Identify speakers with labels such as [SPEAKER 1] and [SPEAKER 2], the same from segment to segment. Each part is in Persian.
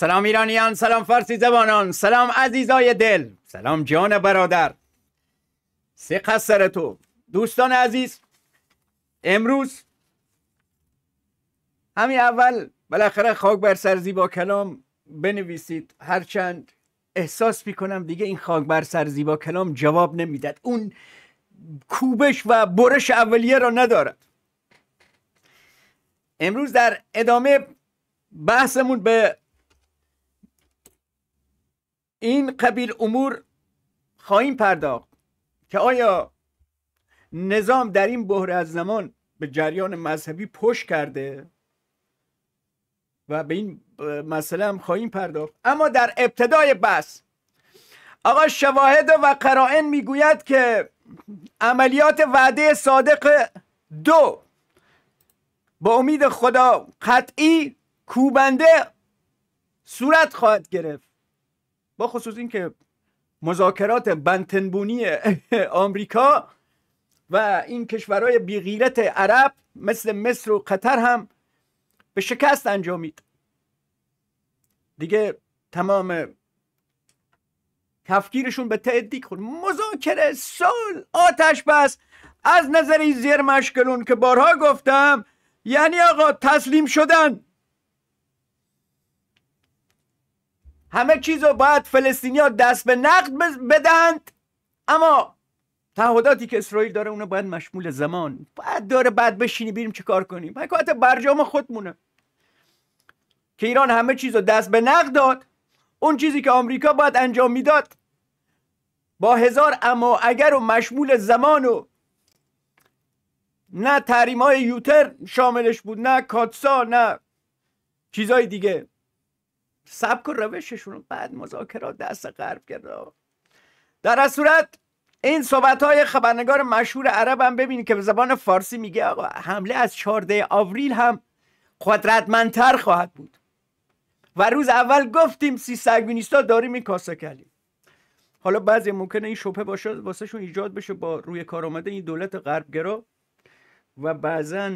[SPEAKER 1] سلام ایرانیان سلام فارسی زبانان سلام عزیزای دل سلام جان برادر سه سر تو دوستان عزیز امروز همین اول بالاخره خاک بر سر زیبا کلام بنویسید هرچند احساس میکنم دیگه این خاک بر سر زیبا کلام جواب نمیداد اون کوبش و برش اولیه را ندارد امروز در ادامه بحثمون به این قبیل امور خواهیم پرداخت که آیا نظام در این بحر از زمان به جریان مذهبی پشت کرده و به این مسئله هم خواهیم پرداخت اما در ابتدای بس آقا شواهد و قرائن میگوید که عملیات وعده صادق دو با امید خدا قطعی کوبنده صورت خواهد گرفت با خصوص اینکه مذاکرات بنتنبونی آمریکا و این کشورهای بیغیرت عرب مثل مصر و قطر هم به شکست انجامید دیگه تمام تفکیرشون به تعدی خورد مذاکره سال آتش بس از نظر زیر مشکلون که بارها گفتم یعنی آقا تسلیم شدن همه چیز رو باید فلسطینیا دست به نقد بدند اما تعهداتی که اسرائیل داره اونو باید مشمول زمان باید داره بعد بشینی بیریم چه کار کنیم حکایت برجام خودمونه که ایران همه چیز رو دست به نقد داد اون چیزی که آمریکا باید انجام میداد با هزار اما اگر مشمول زمان و نه تحریم های یوتر شاملش بود نه کاتسا نه چیزای دیگه سبک و روششون رو بعد مذاکرات دست غرب کرد در از صورت این صحبت های خبرنگار مشهور عرب هم ببینید که به زبان فارسی میگه آقا حمله از 14 آوریل هم قدرتمندتر خواهد بود و روز اول گفتیم سی سگوینیستا داریم این کاسه کلیم حالا بعضی ممکنه این شبه باشه واسه شون ایجاد بشه با روی کار آمده این دولت غربگرا و بعضا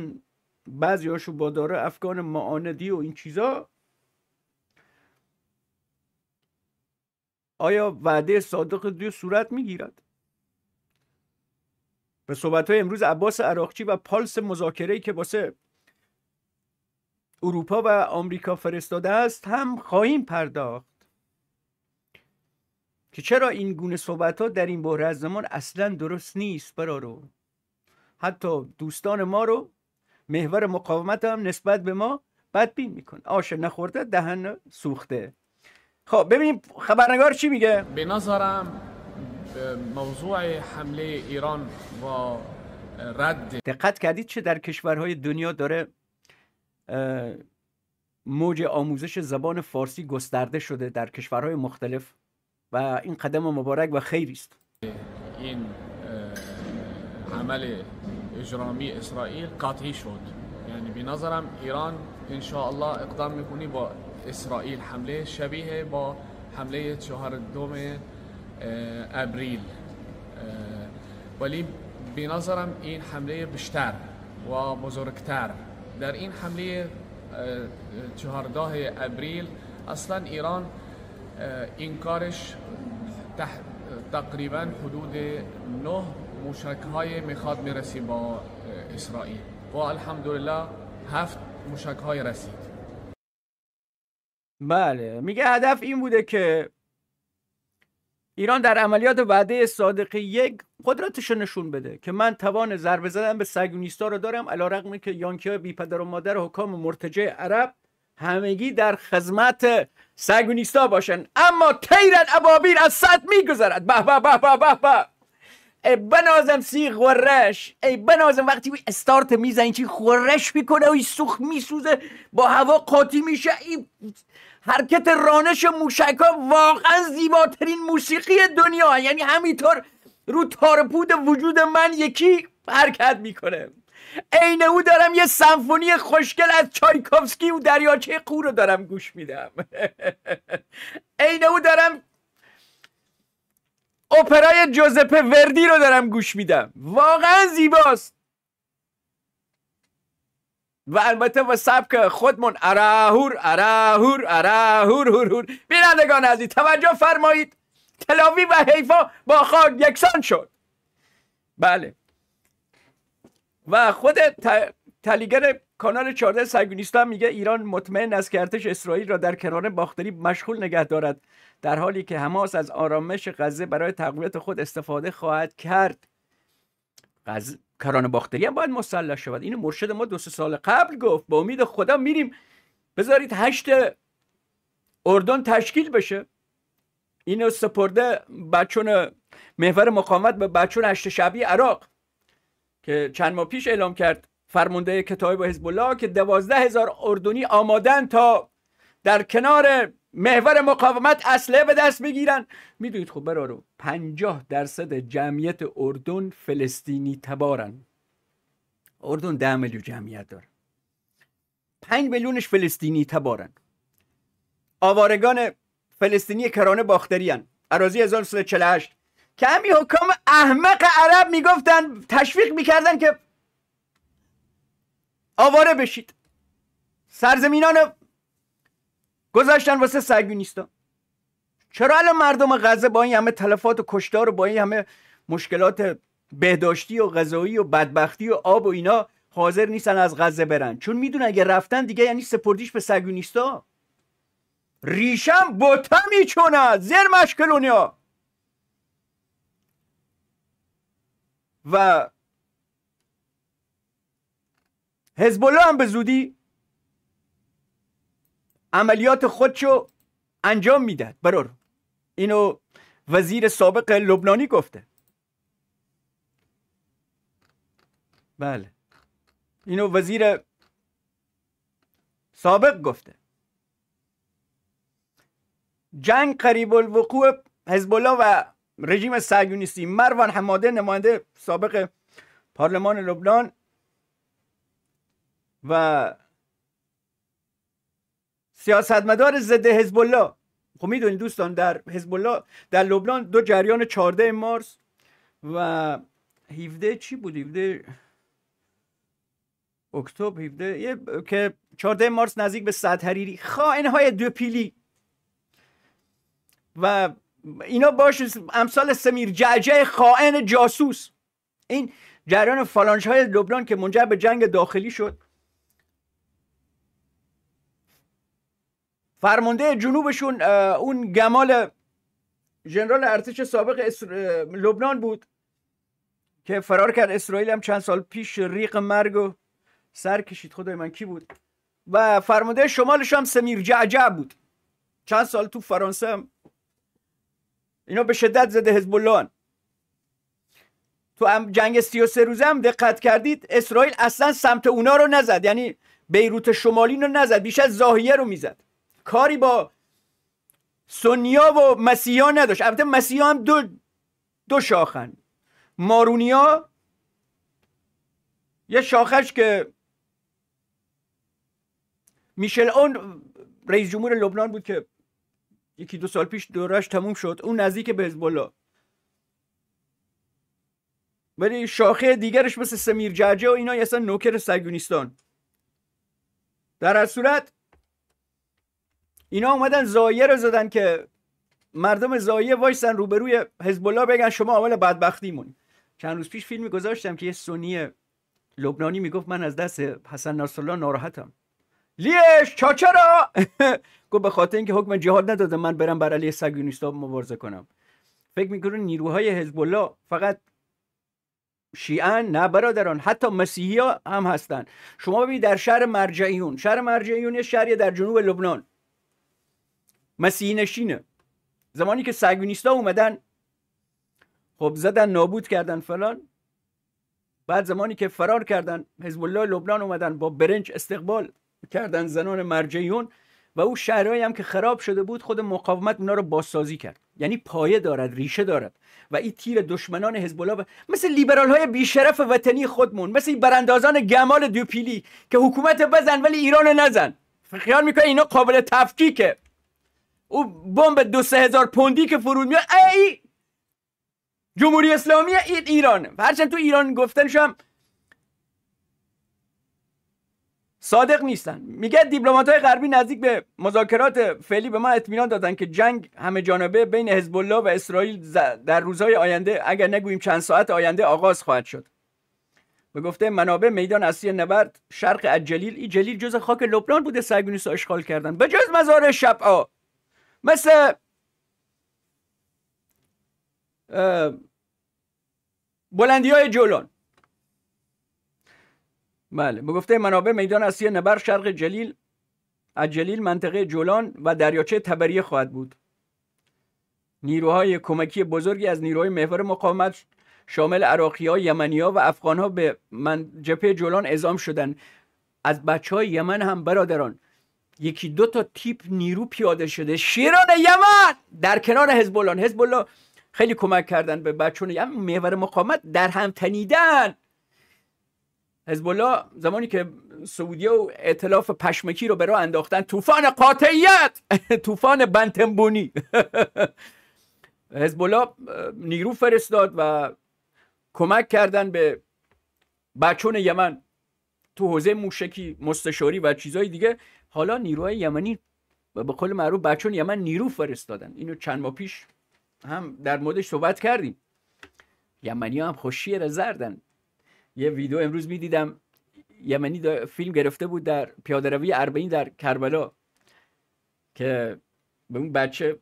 [SPEAKER 1] بعضی هاشو با داره افغان معاندی و این چیزا آیا وعده صادق دوی صورت میگیرد به صحبت های امروز عباس عراقچی و پالس مذاکره که واسه اروپا و آمریکا فرستاده است هم خواهیم پرداخت که چرا این گونه صحبت ها در این بحره از زمان اصلا درست نیست برارو حتی دوستان ما رو محور مقاومت هم نسبت به ما بدبین میکن آش نخورده دهن سوخته خب ببینیم خبرنگار چی میگه
[SPEAKER 2] به نظرم موضوع حمله ایران
[SPEAKER 1] و رد دقت کردید چه در کشورهای دنیا داره موج آموزش زبان فارسی گسترده شده در کشورهای مختلف و این قدم مبارک و خیری است
[SPEAKER 2] این عمل اجرامی اسرائیل قطعی شد یعنی به نظرم ایران ان الله اقدام میکنی با اسرائیل حمله شبیه با حمله چهار دوم ابریل ولی به نظرم این حمله بیشتر و بزرگتر در این حمله چهارده ابریل اصلا ایران این کارش تقریبا حدود نه مشرک های میخواد میرسی با اسرائیل و الحمدلله هفت مشرک های رسید
[SPEAKER 1] بله میگه هدف این بوده که ایران در عملیات وعده صادق یک قدرتش نشون بده که من توان ضربه زدن به سگونیستا رو دارم رقمی که یانکی بی پدر و مادر حکام مرتجع عرب همگی در خدمت سگونیستا باشن اما تیرن ابابیر از صد میگذرد به به به به به به ای بنازم سی خورش ای بنازم وقتی استارت میزنی چی خورش میکنه و سوخت میسوزه با هوا قاطی میشه حرکت رانش موشک ها واقعا زیباترین موسیقی دنیا یعنی همینطور رو تارپود وجود من یکی حرکت میکنه عین او دارم یه سمفونی خوشگل از چایکوفسکی و دریاچه قو رو دارم گوش میدم عین او دارم اپرای جوزپه وردی رو دارم گوش میدم واقعا زیباست و البته با سبک خودمون اراهور اراهور اراهور هور هور بینندگان عزیز توجه فرمایید تلاوی و حیفا با خاک یکسان شد بله و خود تلیگر کانال 14 سگونیستا میگه ایران مطمئن است که ارتش اسرائیل را در کنار باختری مشغول نگه دارد در حالی که حماس از آرامش غزه برای تقویت خود استفاده خواهد کرد غز... کران باختری هم باید مسلح شود اینو مرشد ما دو سه سال قبل گفت با امید خدا میریم بذارید هشت اردن تشکیل بشه اینو سپرده بچون محور مقاومت به بچون هشت شبی عراق که چند ماه پیش اعلام کرد فرمونده کتاب با حزب الله که دوازده هزار اردنی آمادن تا در کنار محور مقاومت اسلحه به دست بگیرن میدونید خب برارو پنجاه درصد جمعیت اردن فلسطینی تبارن اردن ده میلیون جمعیت داره پنج میلیونش فلسطینی تبارن آوارگان فلسطینی کرانه هن عراضی 1948 که همین حکام احمق عرب میگفتن تشویق میکردن که آواره بشید سرزمینان گذاشتن واسه سرگونیستا چرا الان مردم غزه با این همه تلفات و کشتار و با این همه مشکلات بهداشتی و غذایی و بدبختی و آب و اینا حاضر نیستن از غزه برن چون میدونن اگه رفتن دیگه یعنی سپردیش به سرگونیستا ریشم بوتا میچونه زیر مشکلونیا و حزب هم به زودی عملیات خودشو انجام میداد برور اینو وزیر سابق لبنانی گفته بله اینو وزیر سابق گفته جنگ قریب الوقوع حزب الله و رژیم صهیونیستی مروان حماده نماینده سابق پارلمان لبنان و سیاستمدار ضد حزب الله خب میدونید دوستان در حزب الله در لبنان دو جریان 14 مارس و 17 چی بود 17 اکتبر 17 یه... که 14 مارس نزدیک به صد حریری خائن های دو پیلی و اینا باش امثال سمیر جعجع خائن جاسوس این جریان فالانش های لبنان که منجر به جنگ داخلی شد فرمانده جنوبشون اون گمال جنرال ارتش سابق لبنان بود که فرار کرد اسرائیل هم چند سال پیش ریق مرگ و سر کشید خدای من کی بود و فرمانده شمالش هم سمیر جعجع بود چند سال تو فرانسه هم اینا به شدت زده حزب تو تو جنگ 33 روزه هم دقت کردید اسرائیل اصلا سمت اونا رو نزد یعنی بیروت شمالی رو نزد بیش از زاهیه رو میزد کاری با سنیا و مسیحا نداشت البته مسیحا هم دو دو شاخن مارونیا یه شاخش که میشل اون رئیس جمهور لبنان بود که یکی دو سال پیش دورش تموم شد اون نزدیک به حزب الله ولی شاخه دیگرش مثل سمیر جعجه و اینا اصلا نوکر سگونیستان در از صورت اینا اومدن زایه رو زدن که مردم زایه وایسن روبروی حزب الله بگن شما عامل بدبختی چند روز پیش فیلمی گذاشتم که یه سنی لبنانی میگفت من از دست حسن نصرالله ناراحتم لیش چاچرا گفت به خاطر اینکه حکم جهاد نداده من برم بر علی سگیونیستا مبارزه کنم فکر میکنون نیروهای حزب الله فقط شیعن نه برادران حتی مسیحی ها هم هستن شما ببینید در شهر مرجعیون شهر مرجعیون یه شهری در جنوب لبنان مسیحی نشینه زمانی که سگونیستا اومدن خب زدن نابود کردن فلان بعد زمانی که فرار کردن حزب الله لبنان اومدن با برنج استقبال کردن زنان مرجعیون و او شهرهایی هم که خراب شده بود خود مقاومت اونا رو بازسازی کرد یعنی پایه دارد ریشه دارد و این تیر دشمنان حزب الله مثل لیبرال های بیشرف وطنی خودمون مثل براندازان گمال دوپیلی که حکومت بزن ولی ایران نزن خیال میکنه اینا قابل تفکیکه او بمب دو سه هزار پوندی که فرود میاد ای جمهوری اسلامی ای ایران هرچند تو ایران گفتن شم صادق نیستن میگه دیپلمات های غربی نزدیک به مذاکرات فعلی به ما اطمینان دادن که جنگ همه جانبه بین حزب الله و اسرائیل در روزهای آینده اگر نگوییم چند ساعت آینده آغاز خواهد شد به گفته منابع میدان اصلی نبرد شرق جلیل این جلیل جز خاک لبنان بوده سگونیس اشغال کردن به جز مزار شبعا مثل بلندی های جولان بله به گفته منابع میدان اصلی نبر شرق جلیل از جلیل منطقه جولان و دریاچه تبریه خواهد بود نیروهای کمکی بزرگی از نیروهای محور مقاومت شامل عراقی ها، یمنی ها و افغان ها به من جولان اعزام شدند از بچه های یمن هم برادران یکی دو تا تیپ نیرو پیاده شده شیران یمن در کنار حزب الله حزب الله خیلی کمک کردن به بچون یمن محور مقاومت در هم تنیدن حزب الله زمانی که سعودی و ائتلاف پشمکی رو به راه انداختن طوفان قاطعیت طوفان بنتنبونی حزب الله نیرو فرستاد و کمک کردن به بچون یمن تو حوزه موشکی مستشاری و چیزهای دیگه حالا نیروهای یمنی و به قول معروف بچون یمن نیرو فرستادن اینو چند ماه پیش هم در موردش صحبت کردیم یمنی هم را زردن یه ویدیو امروز میدیدم یمنی فیلم گرفته بود در پیاده روی اربعین در کربلا که به اون بچه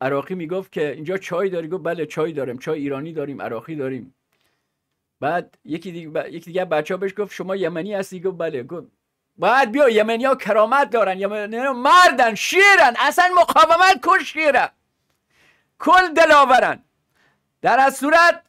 [SPEAKER 1] عراقی میگفت که اینجا چای داری گفت بله چای دارم چای ایرانی داریم عراقی داریم بعد یکی دیگه, دیگه بچه ها بهش گفت شما یمنی هستی گفت بله گفت باید بیا یمنیا کرامت دارن یمنیا مردن شیرن اصلا مقاومت کن شیرن کل دلاورن در از صورت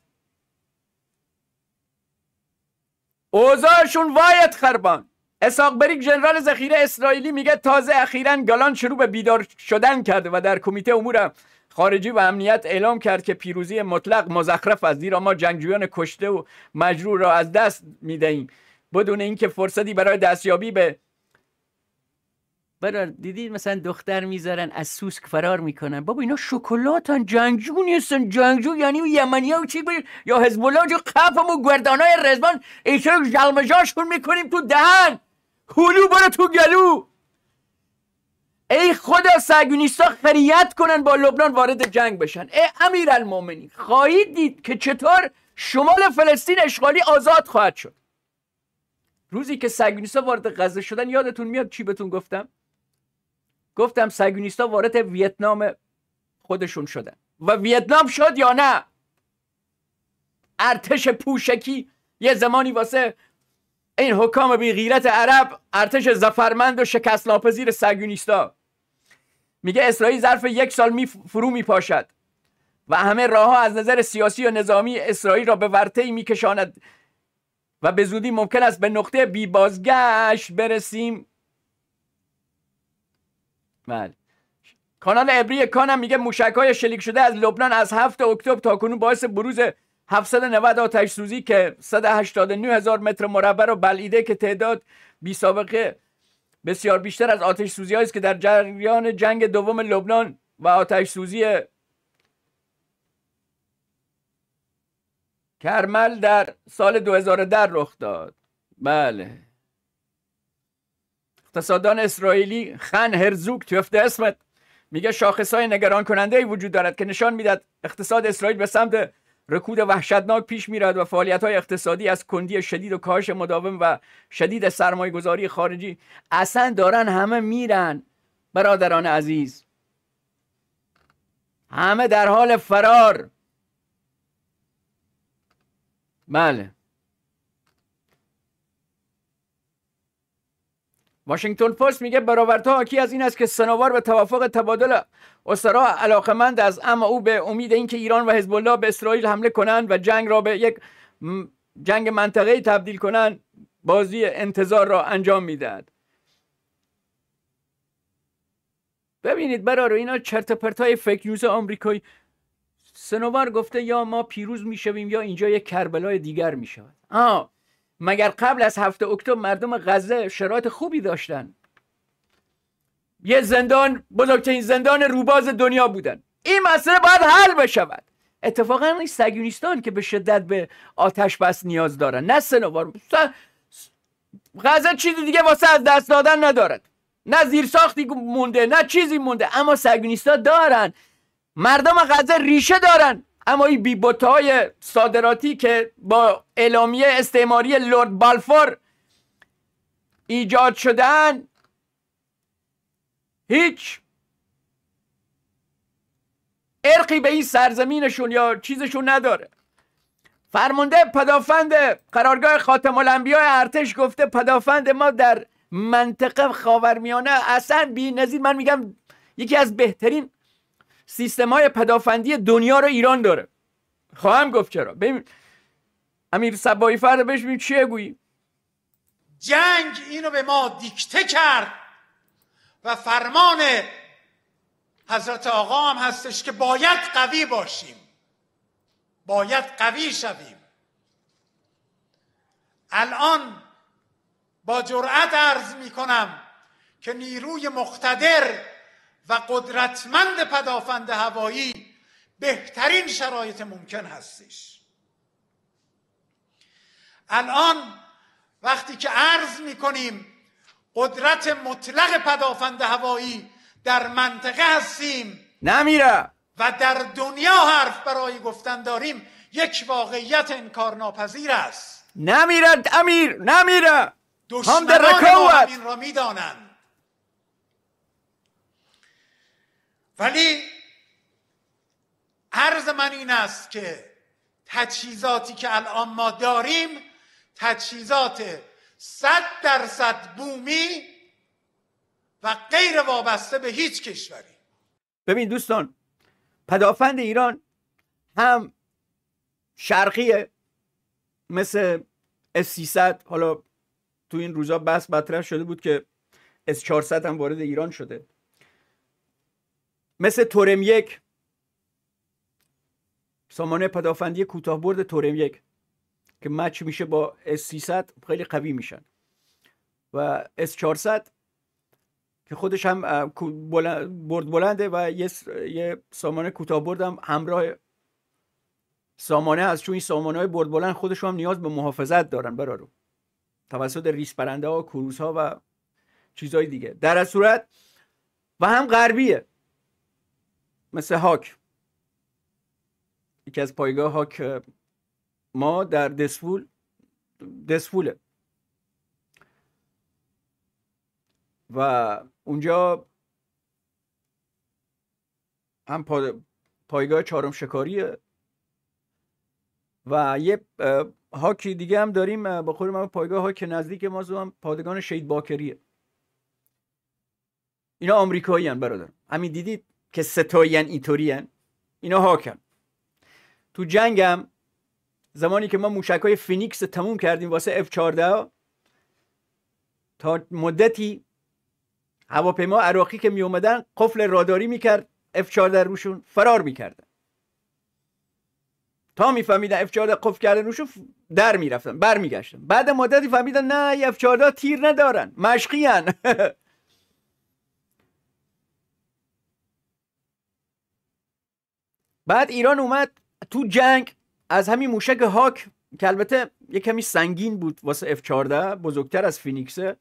[SPEAKER 1] اوضاعشون وایت خربان اساق بریک جنرال ذخیره اسرائیلی میگه تازه اخیرا گالان شروع به بیدار شدن کرده و در کمیته امور خارجی و امنیت اعلام کرد که پیروزی مطلق مزخرف است زیرا ما جنگجویان کشته و مجروح را از دست میدهیم بدون اینکه فرصتی برای دستیابی به برادر دیدید مثلا دختر میذارن از سوسک فرار میکنن بابا اینا شکلاتن جنگجو نیستن جنگجو یعنی یمنی ها چی باید. یا حزب الله جو قفم و های رزبان جلمجاش جلمجاشون میکنیم تو دهن هلو برو تو گلو ای خدا سگونیستا خریت کنن با لبنان وارد جنگ بشن ای امیر المومنی خواهید دید که چطور شمال فلسطین اشغالی آزاد خواهد شد روزی که سگونیستا وارد غزه شدن یادتون میاد چی بهتون گفتم گفتم سگونیستا وارد ویتنام خودشون شدن و ویتنام شد یا نه ارتش پوشکی یه زمانی واسه این حکام بی غیرت عرب ارتش زفرمند و شکست ناپذیر سگونیستا میگه اسرائیل ظرف یک سال می فرو میپاشد و همه راه ها از نظر سیاسی و نظامی اسرائیل را به ورطه ای میکشاند و به زودی ممکن است به نقطه بی بازگشت برسیم بله کانال ابری کانم میگه موشک های شلیک شده از لبنان از 7 اکتبر تا کنون باعث بروز 790 آتش سوزی که 189 هزار متر مربع رو بلعیده که تعداد بی سابقه بسیار بیشتر از آتش سوزی است که در جریان جنگ دوم لبنان و آتش سوزی کرمل در سال 2010 رخ داد بله اقتصاددان اسرائیلی خن هرزوک توفته اسمت میگه شاخص های نگران کننده ای وجود دارد که نشان میدهد اقتصاد اسرائیل به سمت رکود وحشتناک پیش میرد و فعالیت های اقتصادی از کندی شدید و کاهش مداوم و شدید سرمایه گذاری خارجی اصلا دارن همه میرن برادران عزیز همه در حال فرار بله واشنگتن پست میگه برآوردها حاکی از این است که سناوار به توافق تبادل اسرا علاقمند است اما او به امید اینکه ایران و حزب الله به اسرائیل حمله کنند و جنگ را به یک جنگ منطقه تبدیل کنند بازی انتظار را انجام میدهد ببینید برارو اینا چرت پرتای فیک نیوز آمریکایی سنوار گفته یا ما پیروز میشویم یا اینجا یک کربلای دیگر میشود آه مگر قبل از هفته اکتبر مردم غزه شرایط خوبی داشتن یه زندان بزرگترین زندان روباز دنیا بودن این مسئله باید حل بشود اتفاقا این سگیونیستان که به شدت به آتش بس نیاز دارن نه سنوار غزه چیزی دیگه واسه از دست دادن ندارد نه زیرساختی مونده نه چیزی مونده اما سگونیستان دارن مردم غزه ریشه دارن اما این بیبوتای های صادراتی که با اعلامیه استعماری لورد بالفور ایجاد شدن هیچ ارقی به این سرزمینشون یا چیزشون نداره فرمانده پدافند قرارگاه خاتم الانبیا ارتش گفته پدافند ما در منطقه خاورمیانه اصلا بی نزید من میگم یکی از بهترین سیستم های پدافندی دنیا رو ایران داره خواهم گفت چرا ببین امیر سبایی فرد بهش ببین چیه گویی
[SPEAKER 2] جنگ اینو به ما دیکته کرد و فرمان حضرت آقا هم هستش که باید قوی باشیم باید قوی شویم الان با جرأت عرض می کنم که نیروی مقتدر و قدرتمند پدافند هوایی بهترین شرایط ممکن هستش الان وقتی که عرض می کنیم قدرت مطلق پدافند هوایی در منطقه هستیم
[SPEAKER 1] نمیره
[SPEAKER 2] و در دنیا حرف برای گفتن داریم یک واقعیت انکارناپذیر است
[SPEAKER 1] نمیرد امیر نمیره
[SPEAKER 2] دشمنان ما این را میدانند ولی عرض من این است که تجهیزاتی که الان ما داریم تجهیزات صد درصد بومی و غیر وابسته به هیچ کشوری
[SPEAKER 1] ببین دوستان پدافند ایران هم شرقیه مثل S300 حالا تو این روزا بس مطرح شده بود که S400 هم وارد ایران شده مثل تورم یک سامانه پدافندی کوتاه برد تورم یک که مچ میشه با S300 خیلی قوی میشن و S400 که خودش هم برد بلنده و یه سامانه کوتاه بردم همراه سامانه از چون این سامانه های برد بلند خودشون هم نیاز به محافظت دارن برارو توسط ریس پرنده ها کروز ها و چیزهای دیگه در از صورت و هم غربیه مثل هاک یکی از پایگاه هاک ما در دسفول دسفوله و اونجا هم پایگاه چهارم شکاریه و یه هاکی دیگه هم داریم با خود من پایگاه هاک نزدیک ما هم پادگان شهید باکریه اینا آمریکایی هم برادر همین دیدید که ستایین هن. اینا هاکن تو جنگم زمانی که ما موشک های فینیکس تموم کردیم واسه اف 14 تا مدتی هواپیما عراقی که می اومدن قفل راداری میکرد اف 14 روشون فرار میکردن تا میفهمیدن اف 14 قفل کردن روشون در میرفتن برمیگشتن بعد مدتی فهمیدن نه اف 14 تیر ندارن مشقی بعد ایران اومد تو جنگ از همین موشک هاک که البته یه کمی سنگین بود واسه اف 14 بزرگتر از فینیکسه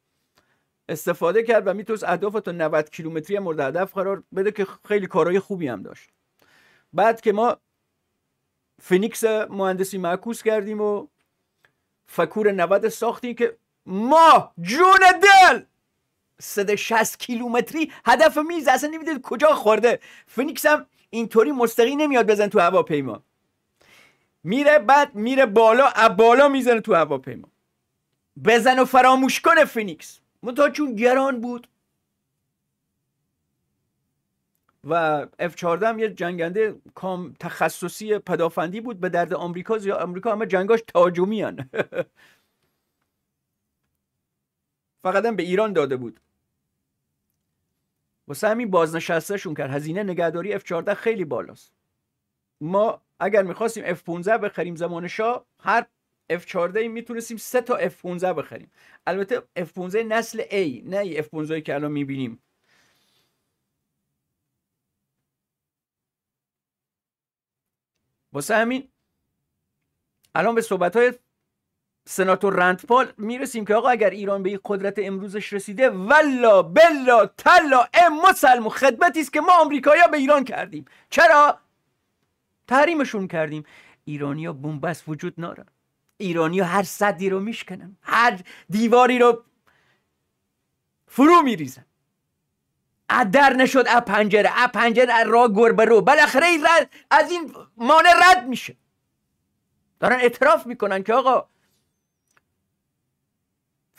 [SPEAKER 1] استفاده کرد و میتونست اهداف تا 90 کیلومتری مورد هدف قرار بده که خیلی کارهای خوبی هم داشت بعد که ما فینیکس مهندسی معکوس کردیم و فکور 90 ساختیم که ما جون دل 160 کیلومتری هدف میز اصلا نمیدید کجا خورده فینیکس هم اینطوری مستقی نمیاد بزن تو هواپیما میره بعد میره بالا از بالا میزنه تو هواپیما بزن و فراموش کنه فینیکس منتها چون گران بود و اف 14 هم یه جنگنده کام تخصصی پدافندی بود به درد آمریکا زیاد آمریکا همه جنگاش تاجومیان فقط هم به ایران داده بود واسه همین بازنشستهشون کرد هزینه نگهداری F14 خیلی بالاست ما اگر میخواستیم F15 بخریم زمان شاه هر F14 میتونستیم سه تا F15 بخریم البته F15 نسل A نه F15 که الان میبینیم واسه همین الان به صحبت های سناتور پال میرسیم که آقا اگر ایران به این قدرت امروزش رسیده ولا بلا تلا ام مسلم خدمتی است که ما آمریکایا به ایران کردیم چرا تحریمشون کردیم ایرانیا بنبست وجود نارن ایرانیا هر صدی رو میشکنن هر دیواری رو فرو میریزن در نشد ا پنجره از پنجره را گربه رو بالاخره از این مانع رد میشه دارن اعتراف میکنن که آقا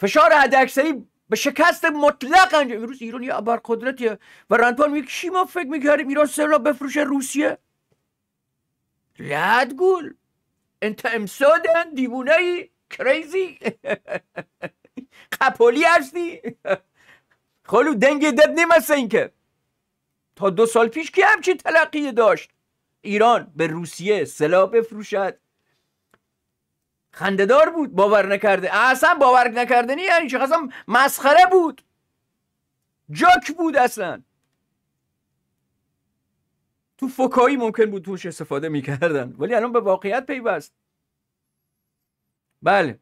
[SPEAKER 1] فشار حداکثری به شکست مطلق انجام امروز ایران یه قدرتیه و رنپال میگه ما فکر میکردیم ایران سلاح بفروش روسیه لد گول انت امسودن دیوونه کریزی قپولی هستی خلو دنگ دد نمیسته این که تا دو سال پیش که همچین تلقیه داشت ایران به روسیه سلاح بفروشد خندهدار بود باور نکرده اصلا باور نکردنی یعنی چه اصلا مسخره بود جاک بود اصلا تو فکایی ممکن بود توش استفاده میکردن ولی الان به واقعیت پیوست بله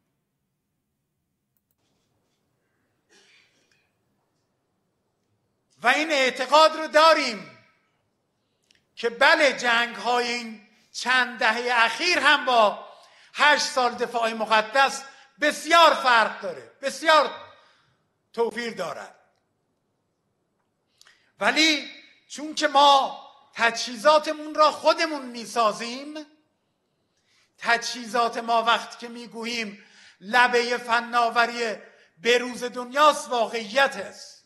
[SPEAKER 2] و این اعتقاد رو داریم که بله جنگ های این چند دهه اخیر هم با هشت سال دفاع مقدس بسیار فرق داره بسیار توفیر دارد ولی چون که ما تجهیزاتمون را خودمون میسازیم تجهیزات ما وقت که میگوییم لبه فناوری بروز دنیاست واقعیت است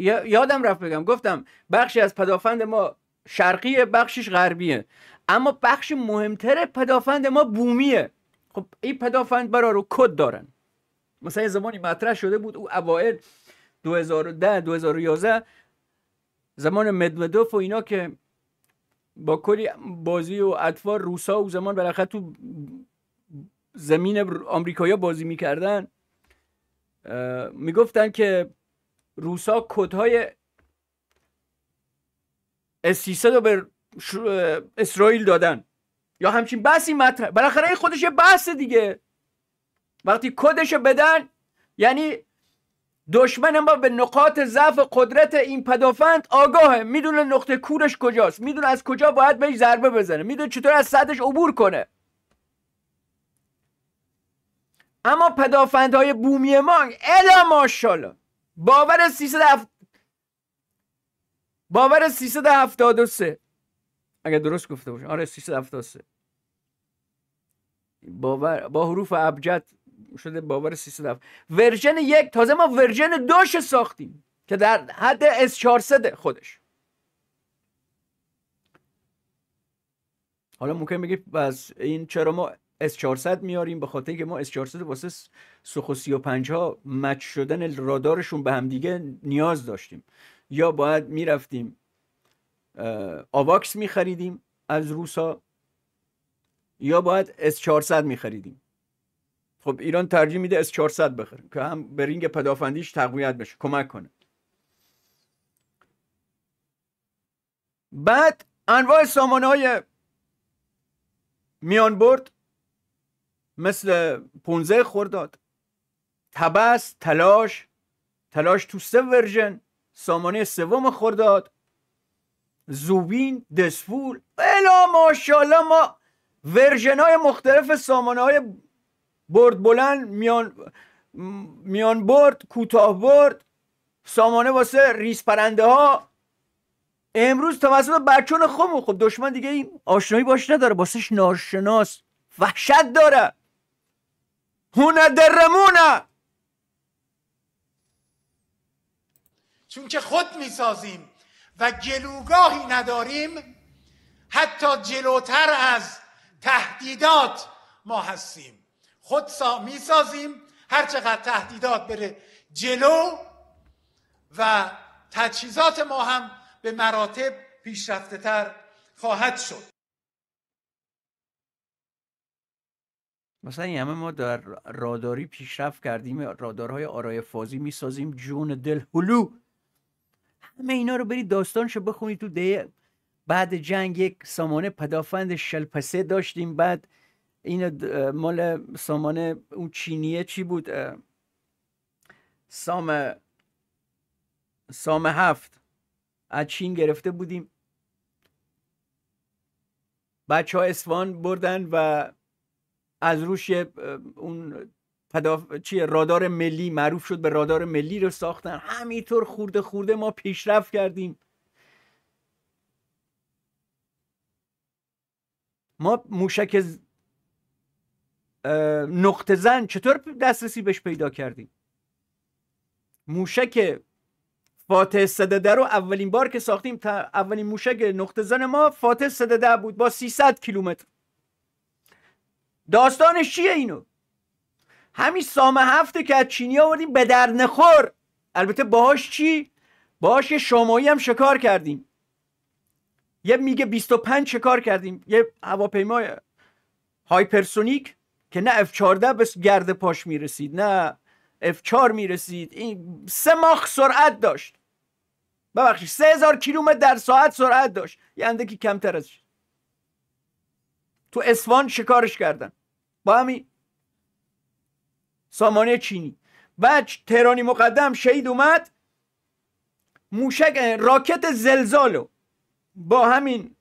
[SPEAKER 1] یادم رفت بگم گفتم بخشی از پدافند ما شرقیه، بخشیش غربیه اما بخش مهمتر پدافند ما بومیه خب این پدافند برا رو کد دارن مثلا یه زمانی مطرح شده بود او اوایل 2010 2011 زمان مدودوف و اینا که با کلی بازی و اطفار روسا و زمان بالاخره تو زمین آمریکایا بازی میکردن میگفتن که روسا کدهای s رو به اسرائیل دادن یا همچین بحثی مطرح بالاخره این خودش یه بحث دیگه وقتی کدش بدن یعنی دشمن ما به نقاط ضعف قدرت این پدافند آگاهه میدونه نقطه کورش کجاست میدونه از کجا باید بهش ضربه بزنه میدونه چطور از صدش عبور کنه اما های بومی ما الا ماشاءالله باور 370 باور سه اگر درست گفته باشم آره 373 باور با حروف ابجد شده باور 307 ورژن یک تازه ما ورژن دوش ساختیم که در حد اس 400 خودش حالا ممکن بگید بس این چرا ما اس 400 میاریم به خاطر اینکه ما s 400 واسه سخو 35 ها مچ شدن رادارشون به هم دیگه نیاز داشتیم یا باید میرفتیم آواکس خریدیم از روسا یا باید اس 400 خریدیم خب ایران ترجیح میده اس 400 بخره که هم به رینگ پدافندیش تقویت بشه کمک کنه بعد انواع سامانه های میان برد مثل پونزه خورداد تبس تلاش تلاش تو سه ورژن سامانه سوم خورداد زوبین دسفول الا ماشاءالله ما ورژن های مختلف سامانه های برد بلند میان میان برد کوتاه برد سامانه واسه ریس پرنده ها امروز توسط بچون خوب خب دشمن دیگه این آشنایی باش نداره باسش ناشناس وحشت داره هونه درمونه
[SPEAKER 2] چون که خود میسازیم و جلوگاهی نداریم حتی جلوتر از تهدیدات ما هستیم خود سا هر چقدر تهدیدات بره جلو و تجهیزات ما هم به مراتب پیشرفته تر خواهد شد
[SPEAKER 1] مثلا این همه ما در راداری پیشرفت کردیم رادارهای آرای فازی میسازیم جون دل هلو همه اینا رو برید داستانشو بخونید تو دیه بعد جنگ یک سامانه پدافند شلپسه داشتیم بعد این مال سامانه اون چینیه چی بود سام سام هفت از چین گرفته بودیم بچه ها اسفان بردن و از روش اون پداف... چیه رادار ملی معروف شد به رادار ملی رو ساختن همینطور خورده خورده ما پیشرفت کردیم ما موشک ز... نقطه زن چطور دسترسی بهش پیدا کردیم موشک فاتح صدده رو اولین بار که ساختیم اولین موشک نقطه زن ما فاتح صدده بود با 300 کیلومتر داستانش چیه اینو همین سام هفته که از چینی آوردیم به در نخور البته باهاش چی باهاش یه شمایی هم شکار کردیم یه میگه 25 شکار کردیم یه هواپیمای هایپرسونیک که نه F14 به گرد پاش میرسید نه F4 میرسید این سه ماخ سرعت داشت ببخشید سه هزار کیلومتر در ساعت سرعت داشت یه اندکی کمتر ازش تو اسوان شکارش کردن با همین سامانه چینی بعد تهرانی مقدم شهید اومد موشک راکت زلزالو با همین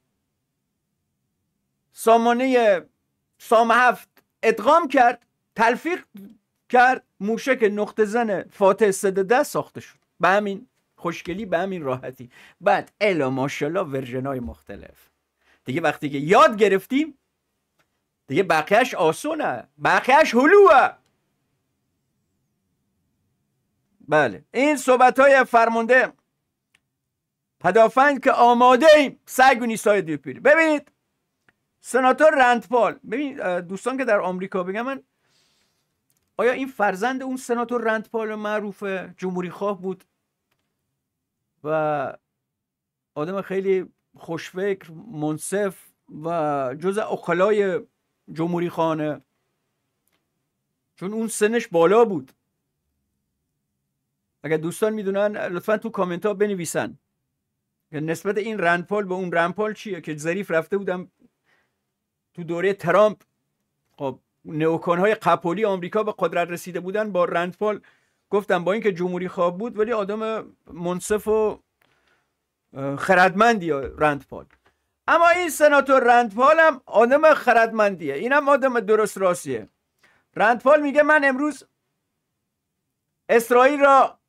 [SPEAKER 1] سامانه سام هفت ادغام کرد تلفیق کرد موشک نقطه زن فاتح ده ساخته شد به همین خوشگلی به همین راحتی بعد الا ماشالله ورژن های مختلف دیگه وقتی که یاد گرفتیم دیگه بقیهش آسونه بقیهش هلوه بله این صحبت های فرمانده پدافند که آماده ایم سگ و نیسای دیپیری ببینید سناتور رندپال ببینید دوستان که در آمریکا بگم من آیا این فرزند اون سناتور رندپال معروف جمهوری خواه بود و آدم خیلی خوشفکر منصف و جز اقلای جمهوری خانه چون اون سنش بالا بود اگر دوستان میدونن لطفا تو کامنت ها بنویسن نسبت این رنپال به اون رنپال چیه که ظریف رفته بودم تو دوره ترامپ خب نوکان های قپولی آمریکا به قدرت رسیده بودن با رندپال گفتم با اینکه جمهوری خواب بود ولی آدم منصف و خردمندی رندپال اما این سناتور رندپال هم آدم خردمندیه اینم آدم درست راستیه رندپال میگه من امروز اسرائیل را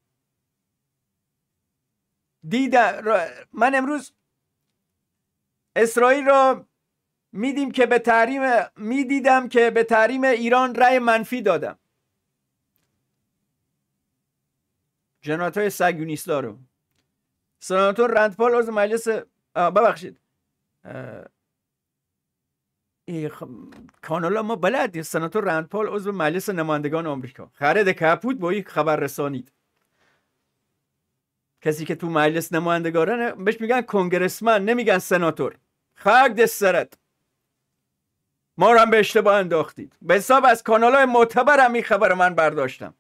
[SPEAKER 1] دیدم من امروز اسرائیل را میدیم که به تحریم میدیدم که به تحریم ایران رأی منفی دادم جنرات های سگیونیست رو سناتور رندپال عضو مجلس ببخشید خ... کانالا ما بلدی سناتور رندپال عضو مجلس نمایندگان آمریکا خرد کپوت با یک خبر رسانید کسی که تو مجلس نمایندگانه بهش میگن کنگرسمن نمیگن سناتور خاک دست سرت ما رو هم به اشتباه انداختید به حساب از کانال های معتبر هم این خبر من برداشتم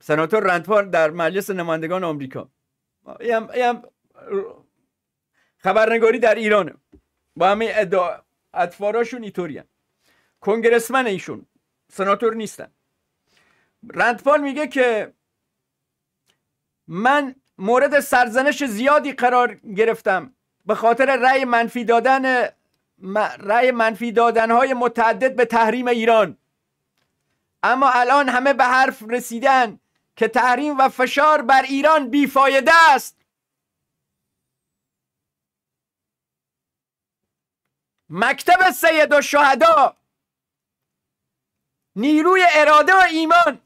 [SPEAKER 1] سناتور رندفار در مجلس نمایندگان آمریکا ایم ایم خبرنگاری در ایرانه با همه ادعا اطفاراشون ایطوری کنگرسمن ایشون سناتور نیستن رندپال میگه که من مورد سرزنش زیادی قرار گرفتم به خاطر رأی منفی دادن رأی منفی دادن های متعدد به تحریم ایران اما الان همه به حرف رسیدن که تحریم و فشار بر ایران بیفایده است مکتب سید و شهدا نیروی اراده و ایمان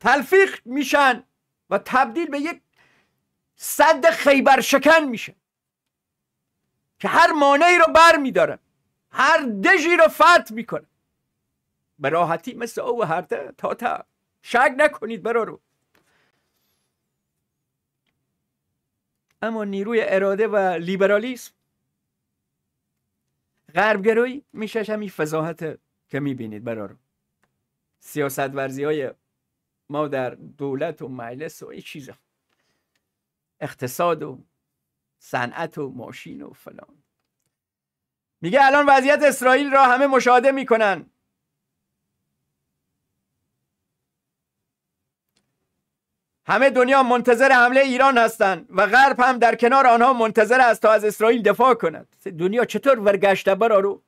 [SPEAKER 1] تلفیق میشن و تبدیل به یک صد خیبر شکن میشه که هر مانعی رو بر میداره هر دژی رو فتح میکنه به راحتی مثل او هر تا تا شک نکنید برا رو اما نیروی اراده و لیبرالیسم غربگرایی میشه همین فضاحت که میبینید برا رو سیاست ورزی های ما در دولت و مجلس و این چیزا اقتصاد و صنعت و ماشین و فلان میگه الان وضعیت اسرائیل را همه مشاهده میکنن همه دنیا منتظر حمله ایران هستند و غرب هم در کنار آنها منتظر است تا از اسرائیل دفاع کند دنیا چطور ورگشته برارو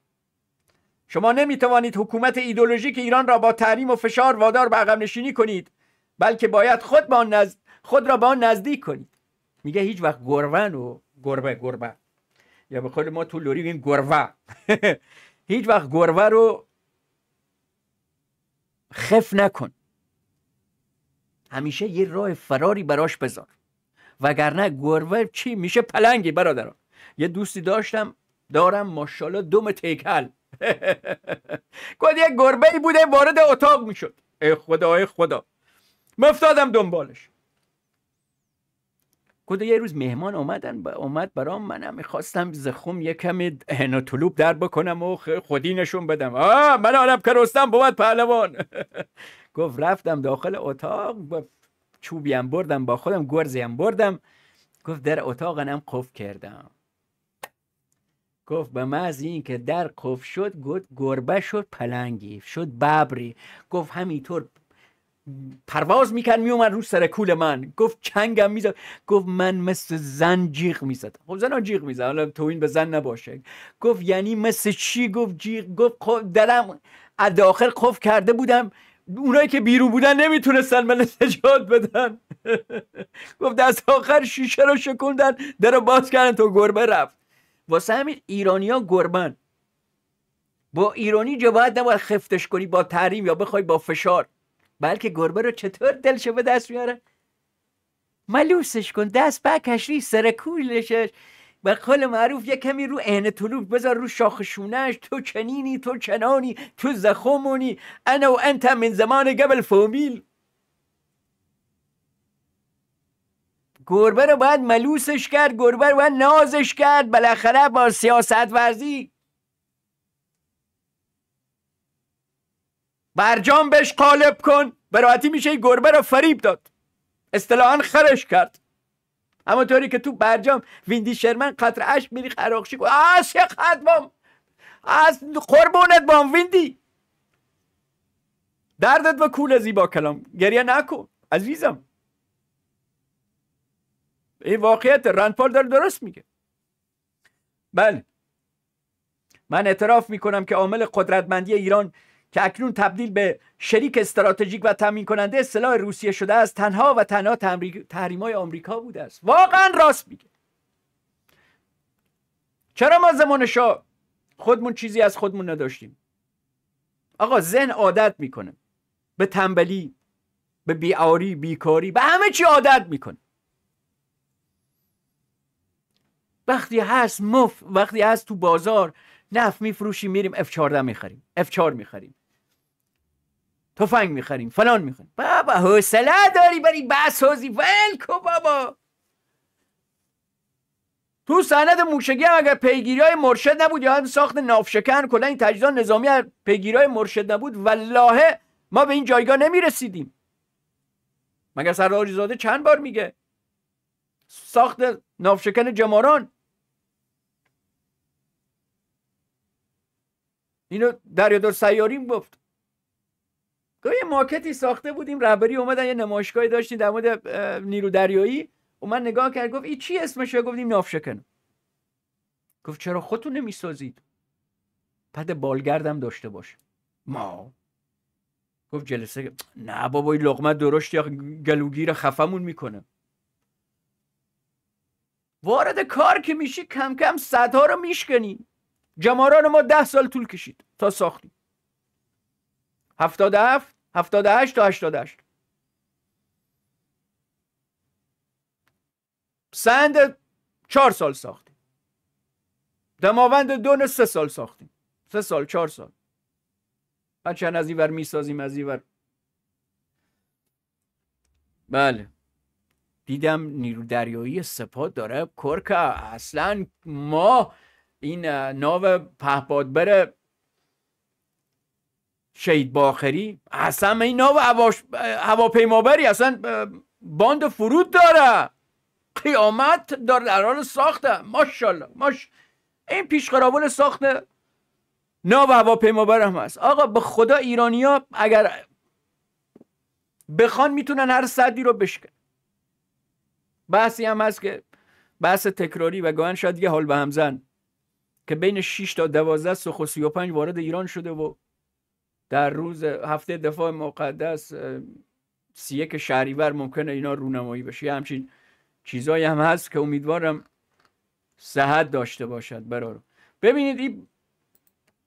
[SPEAKER 1] شما نمی توانید حکومت ایدولوژیک ایران را با تحریم و فشار وادار به عقب نشینی کنید بلکه باید خود با خود را به آن نزدیک کنید میگه هیچ وقت گرون و گربه گربه یا به ما تو لوری این گربه هیچ وقت گربه رو خف نکن همیشه یه راه فراری براش بذار وگرنه گربه چی میشه پلنگی برادران یه دوستی داشتم دارم ماشاءالله دوم تیکل گفت یک گربه ای بوده وارد اتاق میشد ای خدا ای خدا مفتادم دنبالش گفت یه روز مهمان اومدن اومد برام منم میخواستم زخم یه کمی طلوب در بکنم و خودی نشون بدم آه من عرب که رستم بود پهلوان گفت رفتم داخل اتاق با چوبیم بردم با خودم گرزیم بردم گفت در اتاقنم قف کردم گفت به محض این که در قف شد گفت گربه شد پلنگی شد ببری گفت همینطور پرواز میکرد میومد رو سر کول من گفت چنگم میزد گفت من مثل زن جیغ میزد خب زن جیغ میزد حالا تو این به زن نباشه گفت یعنی مثل چی گفت جیغ گفت خب درم از داخل قف کرده بودم اونایی که بیرون بودن نمیتونستن من نجات بدن گفت از آخر شیشه رو شکوندن در باز کردن تو گربه رفت واسه همین ایرانیا گربن با ایرانی باید نباید خفتش کنی با تحریم یا بخوای با فشار بلکه گربه رو چطور دلشه به دست میاره ملوسش کن دست بکش ری سرکولشش و قول معروف یه کمی رو اهن طلوب بذار رو شاخشونش تو چنینی تو چنانی تو زخمونی انا و انت من زمان قبل فومیل گربه رو باید ملوسش کرد گربه رو باید نازش کرد بالاخره با سیاست ورزی برجام بهش قالب کن براحتی میشه گربه رو فریب داد اصطلاحا خرش کرد طوری که تو برجام ویندی شرمن قطر عشق میری خراخشی گفت عاشق بام از قربونت بام ویندی دردت و کول زیبا کلام گریه نکن عزیزم این واقعیت رندپال داره درست میگه بله من اعتراف میکنم که عامل قدرتمندی ایران که اکنون تبدیل به شریک استراتژیک و تامین کننده اصلاح روسیه شده است تنها و تنها های آمریکا بوده است واقعا راست میگه چرا ما زمان خودمون چیزی از خودمون نداشتیم آقا ذهن عادت میکنه به تنبلی به بیاری بیکاری به همه چی عادت میکنه وقتی هست مف وقتی هست تو بازار نفت میفروشیم میریم اف 14 میخریم اف 4 میخریم تفنگ میخریم فلان میخریم بابا حوصله داری بری بس هوزی ول کو بابا تو سند موشگی هم اگر پیگیری های مرشد نبود یا هم ساخت نافشکن کلا این تجزان نظامی پیگیری های مرشد نبود والله ما به این جایگاه نمیرسیدیم مگر سر زاده چند بار میگه ساخت نافشکن جماران اینو دریادار سیاریم گفت یه ماکتی ساخته بودیم رهبری اومدن یه نمایشگاهی داشتیم در مورد نیرو دریایی و من نگاه کرد گفت این چی اسمشه گفتیم نافشکن گفت چرا خودتون نمیسازید پد بالگردم داشته باشه ما گفت جلسه نه بابا این لقمه درشت یا گلوگیر خفمون میکنه وارد کار که میشی کم کم صدها رو میشکنی جماران ما ده سال طول کشید تا ساختیم هفتاد هفت هفتاد هشت تا هشتاد هشت سند چهار سال ساختیم دماوند دون سه سال ساختیم سه سال چهار سال بچه چند از می سازیم از ایور. بله دیدم نیرو دریایی سپاه داره کرک اصلا ما این ناو بره شهید باخری اصلا این ناو هواپیمابری اصلا باند فرود داره
[SPEAKER 2] قیامت
[SPEAKER 1] داره در حال ساخته ماشالله ماش این پیش ساخته ساخت ناو هواپیمابر هم هست آقا به خدا ایرانیا اگر بخوان میتونن هر صدی رو بشکن بحثی هم هست که بحث تکراری و گوهن شاید یه حال به همزن که بین 6 تا 12 سخ و 35 وارد ایران شده و در روز هفته دفاع مقدس سیه شهریور ممکنه اینا رونمایی بشه همچین چیزایی هم هست که امیدوارم صحت داشته باشد برارو ببینید این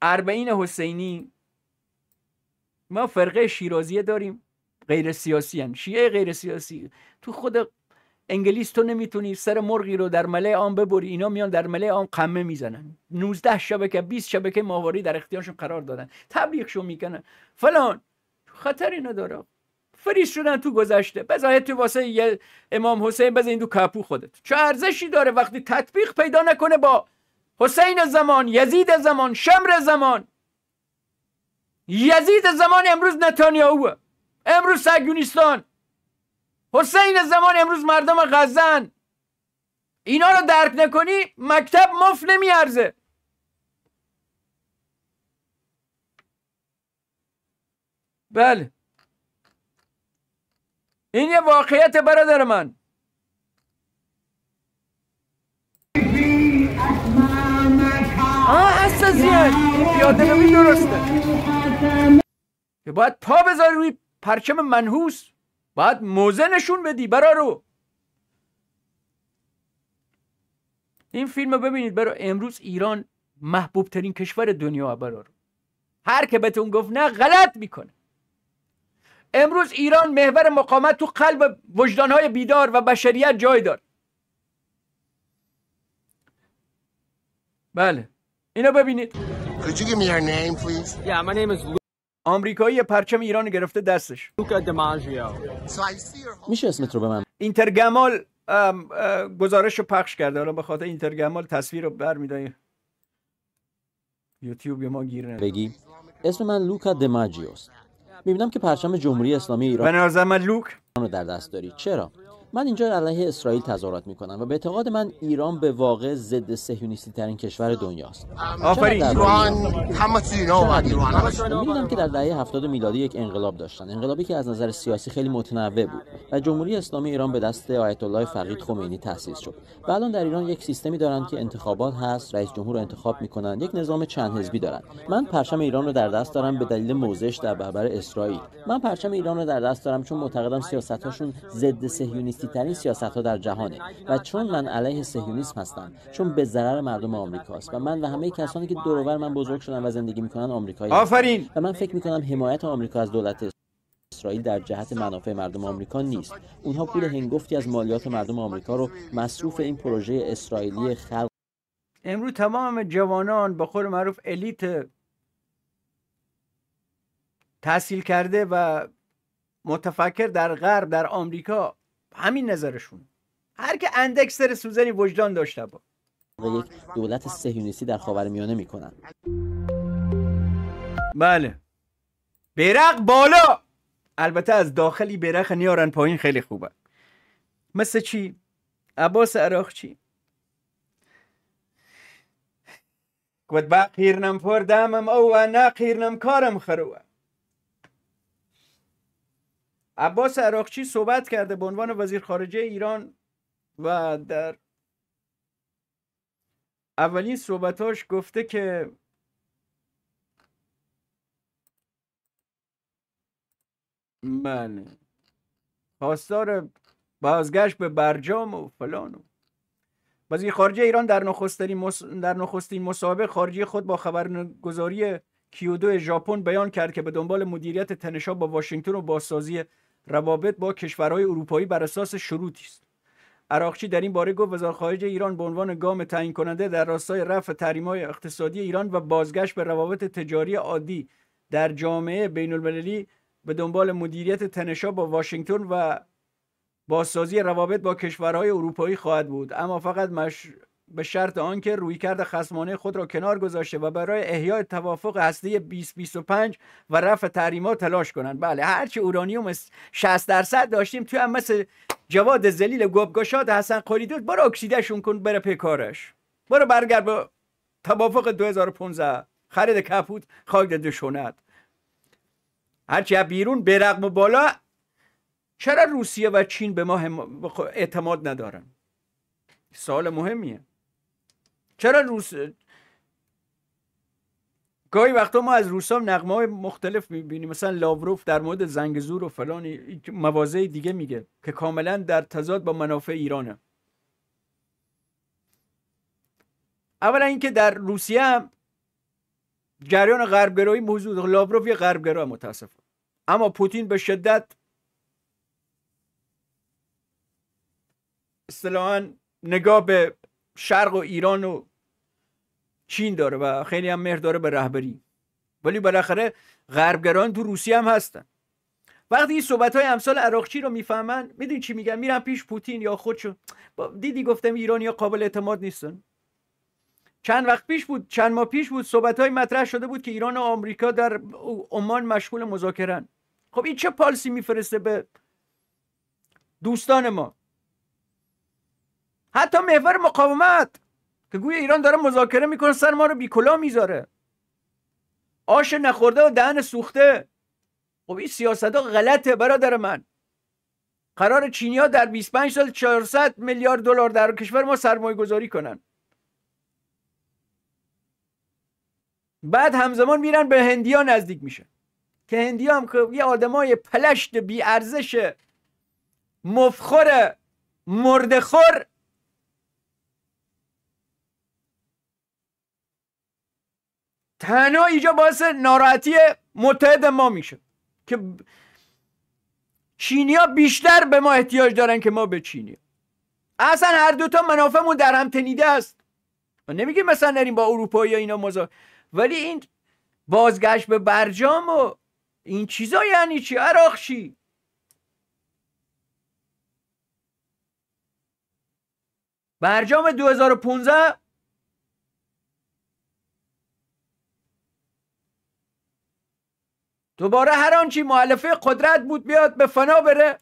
[SPEAKER 1] اربعین حسینی ما فرقه شیرازیه داریم غیر سیاسی هم. شیعه غیر سیاسی تو خود انگلیس تو نمیتونی سر مرغی رو در مله آن ببری اینا میان در مله آن قمه میزنن 19 شبکه 20 شبکه ماهواری در اختیارشون قرار دادن تبلیغشون میکنن فلان خطری نداره فریز شدن تو گذشته بذار تو واسه یه امام حسین بذار این دو کپو خودت چه ارزشی داره وقتی تطبیق پیدا نکنه با حسین زمان یزید زمان شمر زمان یزید زمان امروز نتانیاهوه امروز سگونیستان حسین زمان امروز مردم غزن اینا رو درک نکنی مکتب مفت نمیارزه بله این یه واقعیت برادر من
[SPEAKER 2] آه اصلا زیاد
[SPEAKER 1] درسته که باید پا بذاری روی پرچم منحوس باید موزه نشون بدی برا رو این فیلم رو ببینید برا امروز ایران محبوب ترین کشور دنیا برا رو هر که بهتون گفت نه غلط میکنه امروز ایران محور مقامت تو قلب های بیدار و بشریت جای داره بله اینو ببینید Could you name, please? Yeah, my name is آمریکایی پرچم ایران گرفته دستش
[SPEAKER 3] میشه اسمت رو به من
[SPEAKER 1] اینترگمال گزارش رو پخش کرده حالا به خاطر اینترگمال تصویر رو
[SPEAKER 3] یوتیوب ما گیر بگی اسم من لوکا دماجیوست میبینم که پرچم جمهوری اسلامی ایران به من لوک در دست داری چرا من اینجا علیه اسرائیل تظاهرات میکنم و به اعتقاد من ایران به واقع ضد سهیونیستی ترین کشور دنیاست آفرین ایران همه اینا اومد ایران میدونم که در دهه 70 میلادی یک انقلاب داشتن انقلابی که از نظر سیاسی خیلی متنوع بود و جمهوری اسلامی ایران به دست آیت الله فقید خمینی تاسیس شد و الان در ایران یک سیستمی دارن که انتخابات هست رئیس جمهور رو انتخاب میکنن یک نظام چند حزبی دارن من پرچم ایران رو در دست دارم به دلیل موضعش در برابر اسرائیل من پرچم ایران رو در دست دارم چون معتقدم سیاستاشون ضد سهیونیستی سیاسی ترین سیاست ها در جهانه و چون من علیه سهیونیسم هستم چون به ضرر مردم آمریکاست و من و همه کسانی که دور من بزرگ شدن و زندگی میکنن آمریکایی آفرین و من فکر میکنم حمایت آمریکا از دولت اسرائیل در جهت منافع مردم آمریکا نیست اونها پول هنگفتی از مالیات مردم آمریکا رو مصروف این پروژه اسرائیلی خلق امروز تمام جوانان با خور معروف
[SPEAKER 1] الیت تحصیل کرده و متفکر در غرب در آمریکا همین نظرشون هر که اندک سر
[SPEAKER 3] سوزنی وجدان داشته با یک دولت سهیونیستی در میانه میکنن بله
[SPEAKER 1] برق بالا البته از داخلی برق نیارن پایین خیلی خوبه مثل چی؟ عباس چی چی؟ با قیرنم پردمم او و نه قیرنم کارم خروه عباس عراقچی صحبت کرده به عنوان وزیر خارجه ایران و در اولین صحبتاش گفته که من بله، خواستار بازگشت به برجام و فلان و وزیر خارجه ایران در نخستین مص... در نخستین مسابقه خارجی خود با خبرگزاری کیودو ژاپن بیان کرد که به دنبال مدیریت تنشا با واشنگتن و بازسازی روابط با کشورهای اروپایی بر اساس شروطی است عراقچی در این باره گفت وزارت خارجه ایران به عنوان گام تعیین کننده در راستای رفع تحریم‌های اقتصادی ایران و بازگشت به روابط تجاری عادی در جامعه بین المللی به دنبال مدیریت تنشا با واشنگتن و بازسازی روابط با کشورهای اروپایی خواهد بود اما فقط مش... به شرط آنکه روی کرده خصمانه خود را کنار گذاشته و برای احیای توافق هسته 2025 و رفع تحریما تلاش کنند بله هرچی اورانیوم 60 درصد داشتیم توی هم مثل جواد زلیل گوبگشاد حسن قلیدوش برو اکسیدشون کن بره پیکارش کارش برو برگرد به توافق 2015 خرید کپوت خاک دشوند هرچی بیرون برقم بالا چرا روسیه و چین به ما اعتماد ندارن سال مهمیه چرا روس گاهی وقتا ما از روسا نقمه های مختلف میبینیم مثلا لاوروف در مورد زنگزور و فلان مواضع دیگه میگه که کاملا در تضاد با منافع ایرانه اولا اینکه در روسیه هم جریان غربگرایی موجود لاوروف یه غربگرا متاسف. اما پوتین به شدت اصطلاحا نگاه به شرق و ایران و چین داره و خیلی هم مهر داره به رهبری ولی بالاخره غربگران تو روسیه هم هستن وقتی این صحبت های امثال عراقچی رو میفهمن میدونی چی میگن میرن پیش پوتین یا خودشو دیدی گفتم ایرانیا قابل اعتماد نیستن چند وقت پیش بود چند ماه پیش بود صحبت های مطرح شده بود که ایران و آمریکا در عمان مشغول مذاکرن خب این چه پالسی میفرسته به دوستان ما حتی محور مقاومت که گویا ایران داره مذاکره میکنه سر ما رو بیکلا میذاره آش نخورده و دهن سوخته خب این سیاست ها غلطه برادر من قرار چینی ها در 25 سال 400 میلیارد دلار در کشور ما سرمایه گذاری کنن بعد همزمان میرن به هندیا نزدیک میشه که هندی هم که یه آدمای پلشت بی ارزش مفخور مردخور تنها اینجا باعث ناراحتی متحد ما میشه که چینیا بیشتر به ما احتیاج دارن که ما به چینیا اصلا هر دوتا منافعمون در هم تنیده است و نمیگه مثلا نریم با اروپایی اینا مزا ولی این بازگشت به برجام و این چیزا یعنی چی عراخشی برجام 2015 دوباره هر آنچه معلفه قدرت بود بیاد به فنا بره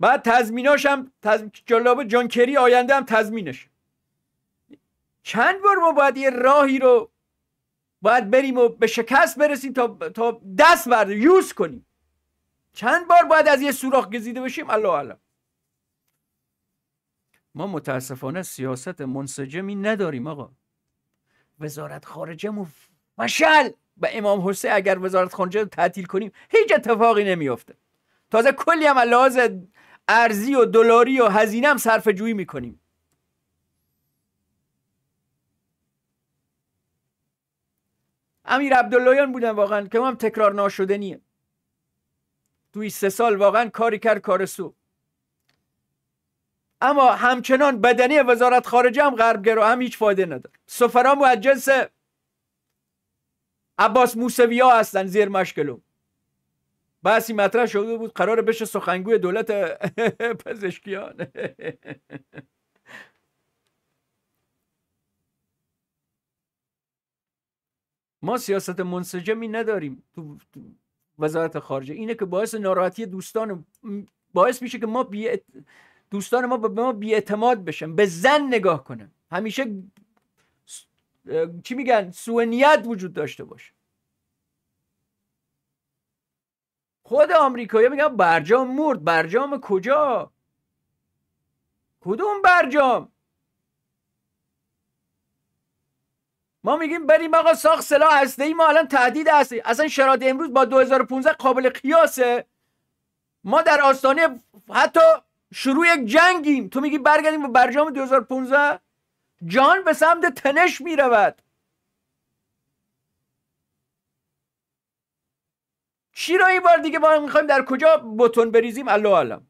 [SPEAKER 1] بعد تضمیناش هم تزم... جلاب جان آینده هم تضمینش چند بار ما باید یه راهی رو باید بریم و به شکست برسیم تا, تا دست برده یوز کنیم چند بار باید از یه سوراخ گزیده بشیم الله علم ما متاسفانه سیاست منسجمی نداریم آقا وزارت مو مشل و امام حسین اگر وزارت خارجه رو تعطیل کنیم هیچ اتفاقی نمیافته تازه کلی هم لحاظ ارزی و دلاری و هزینه هم صرف جویی میکنیم امیر عبداللهیان بودن واقعا که هم تکرار ناشدنیه توی سه سال واقعا کاری کرد کار سو اما همچنان بدنی وزارت خارجه هم گرو هم هیچ فایده نداره سفرا از جنس عباس موسوی ها هستن زیر مشکلو بحثی مطرح شده بود قرار بشه سخنگوی دولت پزشکیان ما سیاست منسجمی نداریم تو وزارت خارجه اینه که باعث ناراحتی دوستان باعث میشه که ما بی دوستان ما به ما بیاعتماد بشن به زن نگاه کنن همیشه چی میگن نیت وجود داشته باشه خود آمریکایی میگن برجام مرد برجام کجا کدوم برجام ما میگیم بریم آقا ساخت سلاح هسته ای ما الان تهدید هستی اصلا شرایط امروز با 2015 قابل قیاسه ما در آستانه حتی شروع یک جنگیم تو میگی برگردیم به برجام 2015 جان به سمت تنش میرود چی را این بار دیگه ما میخوایم در کجا بتون بریزیم الله علم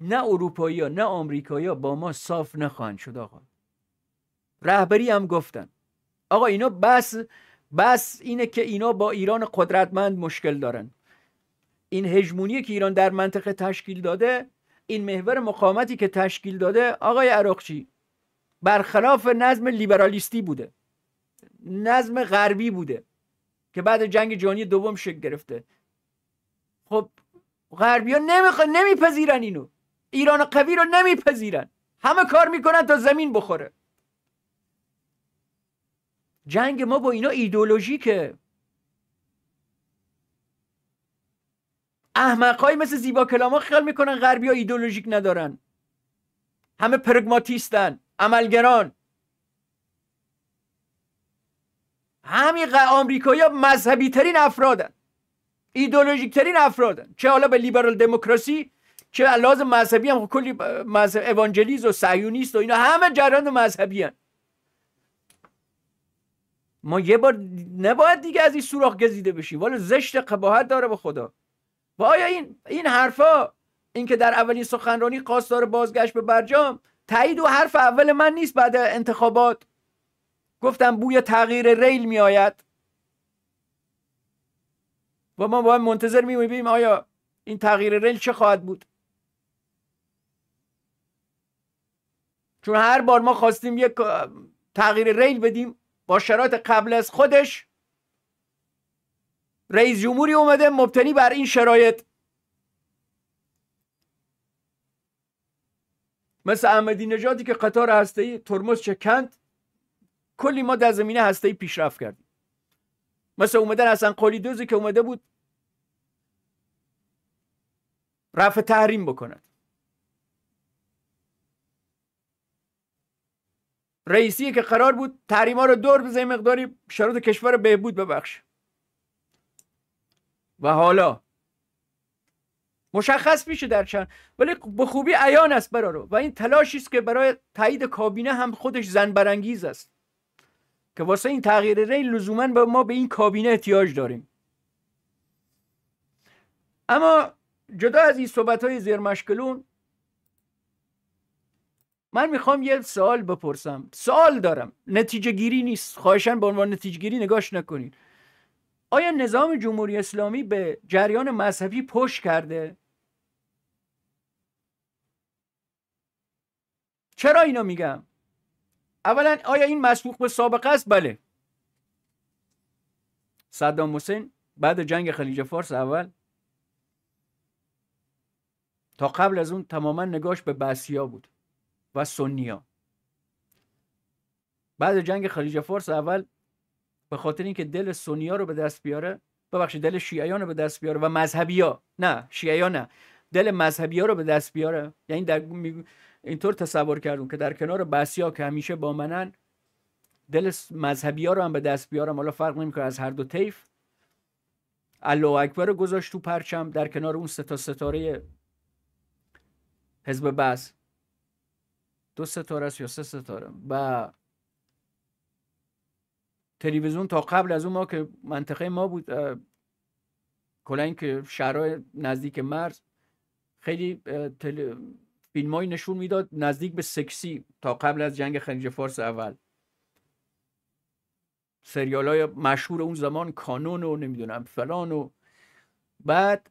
[SPEAKER 1] نه اروپایی ها نه آمریکایی ها با ما صاف نخواهند شد آقا رهبری هم گفتن آقا اینا بس بس اینه که اینا با ایران قدرتمند مشکل دارن این هژمونی که ایران در منطقه تشکیل داده این محور مقامتی که تشکیل داده آقای عراقچی برخلاف نظم لیبرالیستی بوده نظم غربی بوده که بعد جنگ جهانی دوم شکل گرفته خب غربیا نمیخ... نمیپذیرن اینو ایران قوی رو نمیپذیرن همه کار میکنن تا زمین بخوره جنگ ما با اینا ایدولوژیکه احمقهایی مثل زیبا کلاما خیال میکنن غربی ها ایدولوژیک ندارن همه پرگماتیستن عملگران همین آمریکایی ها مذهبی ترین افرادن ایدولوژیک ترین افرادن چه حالا به لیبرال دموکراسی چه لازم مذهبی هم خب کلی مذهب اوانجلیز و سهیونیست و اینا همه جریان مذهبی هن. ما یه بار نباید دیگه از این سوراخ گزیده بشیم والا زشت قباحت داره به خدا و آیا این این حرفا این که در اولین سخنرانی داره بازگشت به برجام تایید و حرف اول من نیست بعد انتخابات گفتم بوی تغییر ریل می آید و ما باید منتظر می بیم آیا این تغییر ریل چه خواهد بود چون هر بار ما خواستیم یک تغییر ریل بدیم با شرایط قبل از خودش رئیس جمهوری اومده مبتنی بر این شرایط مثل احمدی نژادی که قطار هسته‌ای ترمز چکند کلی ما در زمینه هسته‌ای پیشرفت کردیم مثل اومدن حسن قلی دوزی که اومده بود رفع تحریم بکند رئیسی که قرار بود تحریما رو دور بزنه مقداری شرایط کشور بهبود ببخش و حالا مشخص میشه در چند ولی خب به خوبی عیان است برا رو و این تلاشی است که برای تایید کابینه هم خودش زن برانگیز است که واسه این تغییر ری لزوما به ما به این کابینه احتیاج داریم اما جدا از این صحبت های زیر مشکلون من میخوام یه سال بپرسم سال دارم نتیجه گیری نیست خواهشن به عنوان نتیجه گیری نگاش نکنین آیا نظام جمهوری اسلامی به جریان مذهبی پشت کرده چرا اینو میگم اولا آیا این مسبوق به سابقه است بله صدام حسین بعد جنگ خلیج فارس اول تا قبل از اون تماما نگاش به بسیا بود و سونیا بعد جنگ خلیج فارس اول به خاطر اینکه دل سونیا رو به دست بیاره ببخشید دل شیعیان رو به دست بیاره و مذهبی ها نه شیعیان نه دل مذهبی رو به دست بیاره یعنی در اینطور تصور کردم که در کنار بسیا که همیشه با منن دل مذهبی ها رو هم به دست بیارم حالا فرق نمیکنه از هر دو طیف الله اکبر رو گذاشت تو پرچم در کنار اون ستا ستاره حزب بس دو ستاره است یا سه ستاره و تلویزیون تا قبل از اون ما که منطقه ما بود کلا که شهرهای نزدیک مرز خیلی تل... فیلمایی نشون میداد نزدیک به سکسی تا قبل از جنگ خلیج فارس اول سریال های مشهور اون زمان کانون و نمیدونم فلان و بعد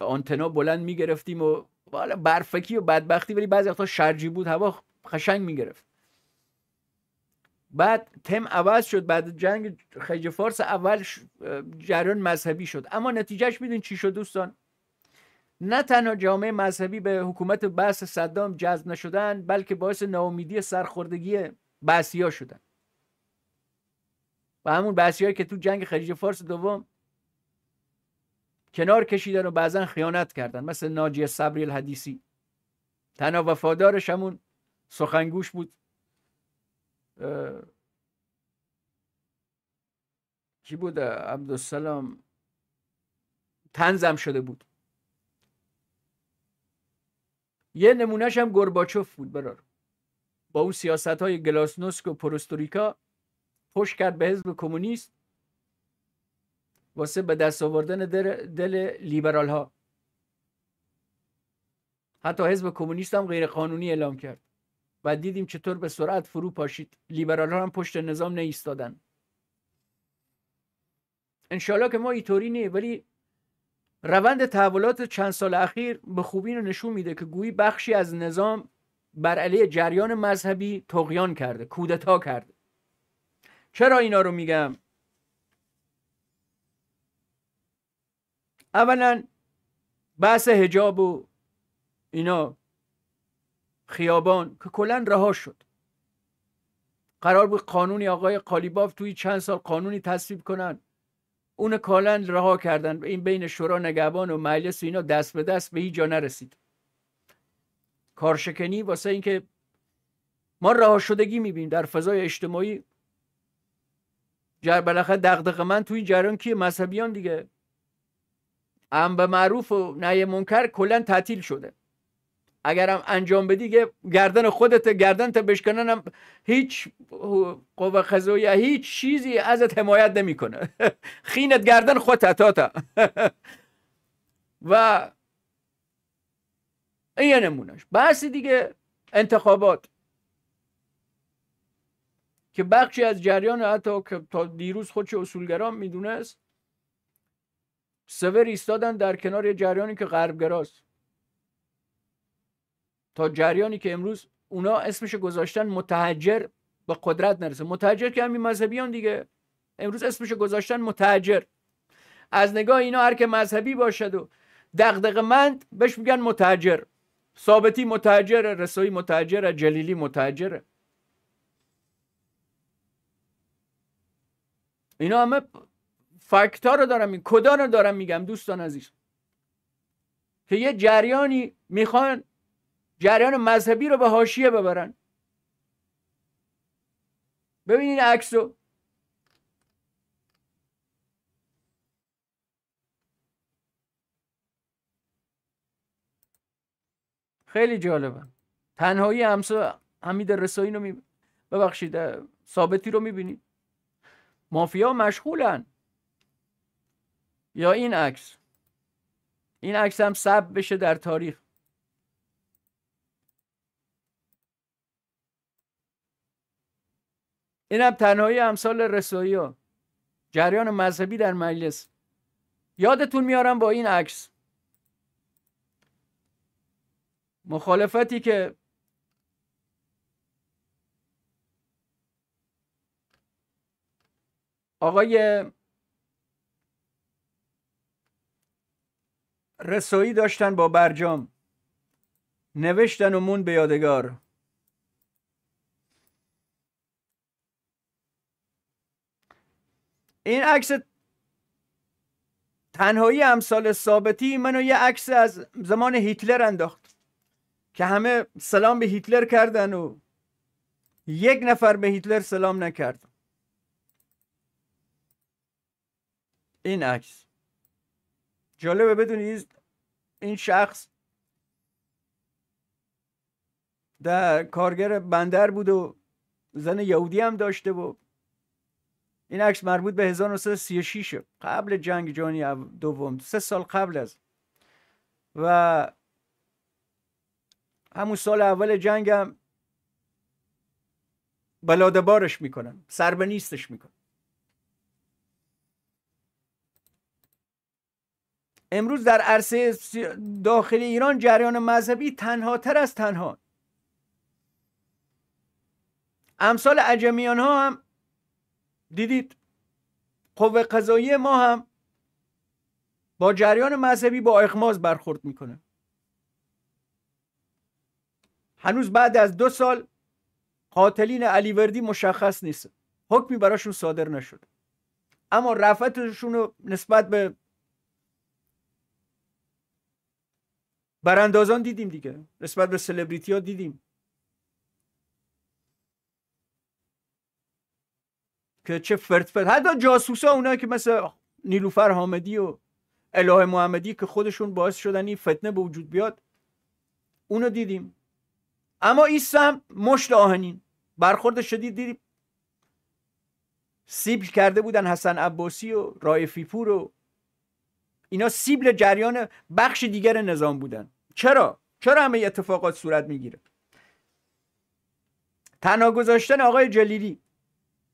[SPEAKER 1] آنتنا بلند میگرفتیم و والا خب برفکی و بدبختی ولی بعضی وقتا شرجی بود هوا خشنگ میگرفت بعد تم عوض شد بعد جنگ خیج فارس اول جریان مذهبی شد اما نتیجهش میدونی چی شد دوستان نه تنها جامعه مذهبی به حکومت بحث صدام جذب نشدن بلکه باعث ناامیدی سرخوردگی بحثی ها شدن و همون بحثی که تو جنگ خلیج فارس دوم کنار کشیدن و بعضا خیانت کردن مثل ناجیه صبری الحدیثی تنها وفادارش همون سخنگوش بود کی بود عبدالسلام تنزم شده بود یه نمونهش هم گرباچوف بود برار با اون سیاست های گلاسنوسک و پروستوریکا پشت کرد به حزب کمونیست واسه به دست آوردن دل, دل لیبرال ها حتی حزب کمونیست هم غیر قانونی اعلام کرد و دیدیم چطور به سرعت فرو پاشید لیبرال ها هم پشت نظام نیستادن انشالله که ما اینطوری نیه ولی روند تحولات چند سال اخیر به خوبی رو نشون میده که گویی بخشی از نظام بر علیه جریان مذهبی تقیان کرده کودتا کرده چرا اینا رو میگم اولا بحث هجاب و اینا خیابان که کلا رها شد قرار بود قانونی آقای قالیباف توی چند سال قانونی تصویب کنن اون کالند رها کردن این بین شورا نگهبان و مجلس اینا دست به دست به هیچ جا نرسید کارشکنی واسه اینکه ما رها شدگی میبینیم در فضای اجتماعی جر بالاخره دغدغه من توی جریان کی مذهبیان دیگه ام به معروف و نهی منکر کلا تعطیل شده اگرم انجام بدی که گردن خودت گردن تا بشکنن هیچ قوه قضاییه هیچ چیزی ازت حمایت نمیکنه خینت گردن خودت تا و این یه نمونهش بحث دیگه انتخابات که بخشی از جریان حتی که تا دیروز خودش اصولگرام میدونست سور ایستادن در کنار یه جریانی که غربگراست تا جریانی که امروز اونا اسمش گذاشتن متحجر به قدرت نرسه متحجر که همین مذهبیان دیگه امروز اسمش گذاشتن متحجر از نگاه اینا هر که مذهبی باشد و دقدق مند بهش میگن متحجر ثابتی متحجر رسایی متحجر جلیلی متحجره اینا همه فکت رو دارم این کدا رو دارم میگم دوستان عزیز که یه جریانی میخوان جریان مذهبی رو به حاشیه ببرن ببینین عکس رو خیلی جالبه تنهایی همسا حمید رسایی رو می ببخشید ثابتی رو میبینید مافیا مشغولن یا این عکس این عکس هم ثبت بشه در تاریخ این هم تنهایی امثال رسایی ها جریان مذهبی در مجلس یادتون میارم با این عکس مخالفتی که آقای رسایی داشتن با برجام نوشتن و مون به یادگار این عکس تنهایی امثال ثابتی منو یه عکس از زمان هیتلر انداخت که همه سلام به هیتلر کردن و یک نفر به هیتلر سلام نکرد این عکس جالبه بدونید این شخص در کارگر بندر بود و زن یهودی هم داشته و این عکس مربوط به 1936 قبل جنگ جهانی دوم سه سال قبل از و همون سال اول جنگ هم بلادبارش میکنن سربنیستش میکنن امروز در عرصه داخل ایران جریان مذهبی تنها تر از تنها امثال عجمیان ها هم دیدید قوه قضایی ما هم با جریان مذهبی با اخماز برخورد میکنه هنوز بعد از دو سال قاتلین وردی مشخص نیست حکمی براشون صادر نشد اما رفتشون نسبت به براندازان دیدیم دیگه نسبت به سلبریتی ها دیدیم که چه فرد فرد حتی ها اونا که مثل نیلوفر حامدی و اله محمدی که خودشون باعث شدن این فتنه به وجود بیاد اونو دیدیم اما این سم مشت آهنین برخورد شدید دیدیم سیبل کرده بودن حسن عباسی و رایفیپور پور و اینا سیبل جریان بخش دیگر نظام بودن چرا چرا همه اتفاقات صورت میگیره تنها گذاشتن آقای جلیلی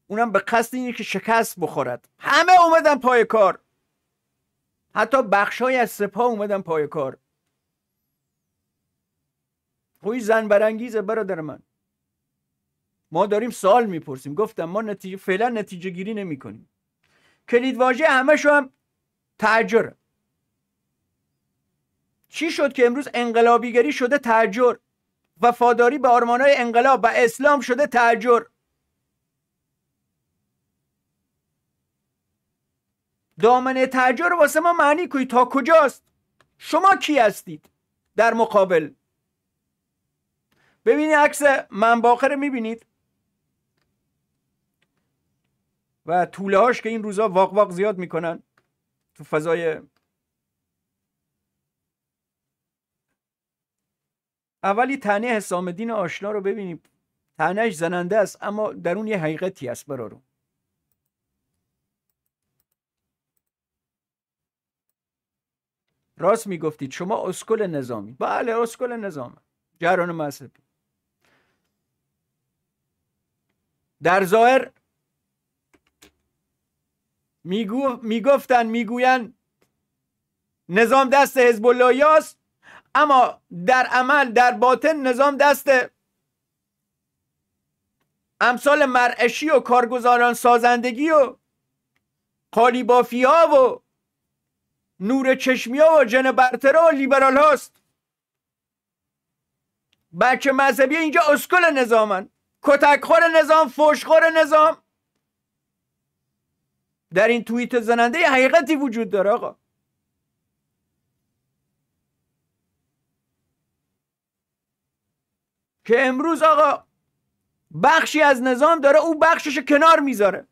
[SPEAKER 1] اونم به قصد اینه که شکست بخورد همه اومدن پای کار حتی بخشای از سپاه اومدن پای کار خوی زن برانگیزه برادر من ما داریم سال میپرسیم گفتم ما نتیجه فعلا نتیجه گیری نمی کنیم کلید واژه شو هم تعجره چی شد که امروز انقلابیگری شده تعجر وفاداری به آرمانهای انقلاب و اسلام شده تعجر دامنه رو واسه ما معنی کنید تا کجاست شما کی هستید در مقابل ببینید عکس من رو میبینید و طوله هاش که این روزا واق واق زیاد میکنن تو فضای اولی یه تنه حسام دین آشنا رو ببینیم تنهش زننده است اما در اون یه حقیقتی است برارو راست میگفتید شما اسکل نظامی بله اسکل نظام جران مذهبی در ظاهر میگو میگفتن میگویند نظام دست حزب الله است اما در عمل در باطن نظام دست امثال مرعشی و کارگزاران سازندگی و قالیبافی ها و نور چشمی ها و جن برتر و لیبرال هاست بچه مذهبی اینجا اسکل نظامن کتکخور نظام فشخور نظام در این توییت زننده حقیقتی وجود داره آقا که امروز آقا بخشی از نظام داره او بخشش کنار میذاره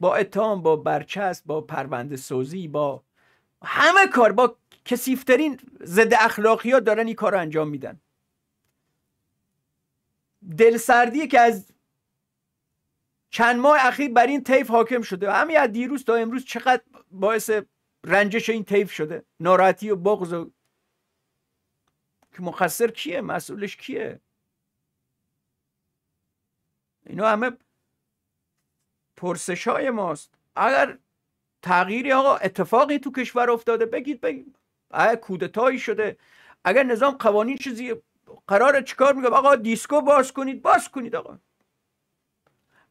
[SPEAKER 1] با اتهام با برچسب با پرونده سوزی با همه کار با کسیفترین ضد اخلاقی ها دارن این کار رو انجام میدن دلسردی که از چند ماه اخیر بر این طیف حاکم شده همین از دیروز تا امروز چقدر باعث رنجش این طیف شده ناراحتی و بغض و که مقصر کیه مسئولش کیه اینو همه پرسش های ماست اگر تغییری آقا اتفاقی تو کشور افتاده بگید بگید اگر کودتایی شده اگر نظام قوانین چیزی قرار چیکار میگم آقا دیسکو باز کنید باز کنید آقا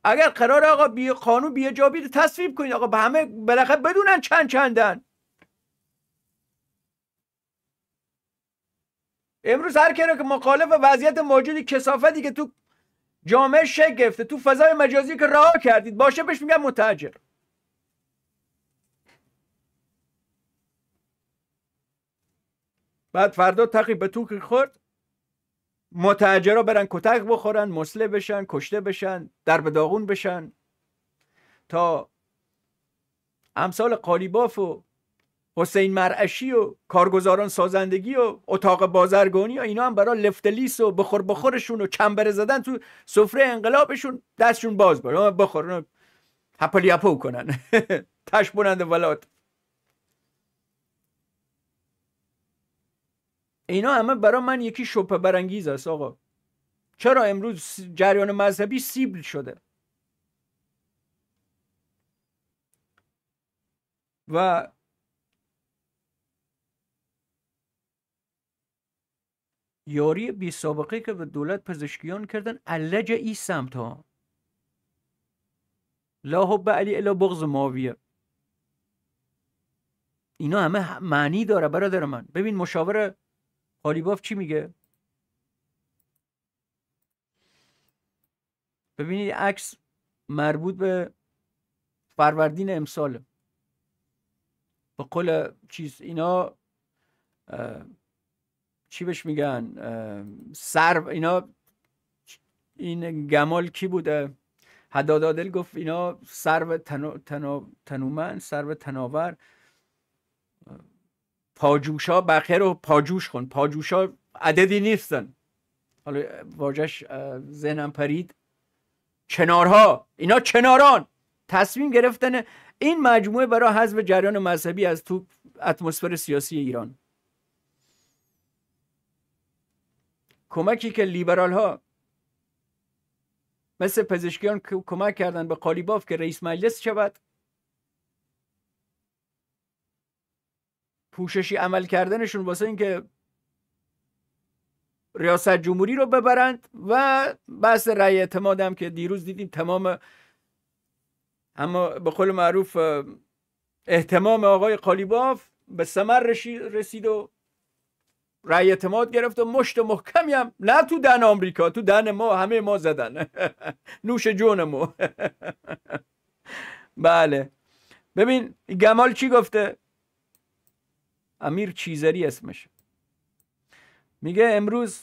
[SPEAKER 1] اگر قرار آقا بی قانون رو تصویب کنید آقا به همه بالاخره بدونن چند چندن امروز هر رو که مخالف وضعیت موجودی کسافتی که تو جامعه شکل گرفته تو فضای مجازی که راه کردید باشه بهش میگن متجر. بعد فردا تقی به تو خورد ها برن کتک بخورن مسله بشن کشته بشن در داغون بشن تا امثال قالیباف و حسین مرعشی و کارگزاران سازندگی و اتاق بازرگانی و اینا هم برای لفتلیس و بخور بخورشون و چنبر زدن تو سفره انقلابشون دستشون باز بره بخور هپلی هپو کنن تش بلند ولات اینا همه برای من یکی شبه برانگیز است آقا چرا امروز جریان مذهبی سیبل شده و یاری بی سابقه که به دولت پزشکیان کردن علج ای سمت ها لا حب علی الا بغض ماویه اینا همه معنی داره برادر من ببین مشاور قالیباف چی میگه ببینید عکس مربوط به فروردین امسال به قول چیز اینا چی بهش میگن سر اینا این گمال کی بوده حدادادل گفت اینا سرو تنو... تنو... تنومن سرو تناور پاجوشا بقیه رو پاجوش کن پاجوشا عددی نیستن حالا واژش ذهنم پرید چنارها اینا چناران تصمیم گرفتن این مجموعه برای حذف جریان مذهبی از تو اتمسفر سیاسی ایران کمکی که لیبرال ها مثل پزشکیان کمک کردن به قالیباف که رئیس مجلس شود پوششی عمل کردنشون واسه اینکه ریاست جمهوری رو ببرند و بحث رأی اعتماد هم که دیروز دیدیم تمام اما به قول معروف احتمام آقای قالیباف به سمر رسید و رأی اعتماد گرفت و مشت محکمی هم نه تو دن آمریکا تو دن ما همه ما زدن نوش جون ما بله ببین گمال چی گفته امیر چیزری اسمش میگه امروز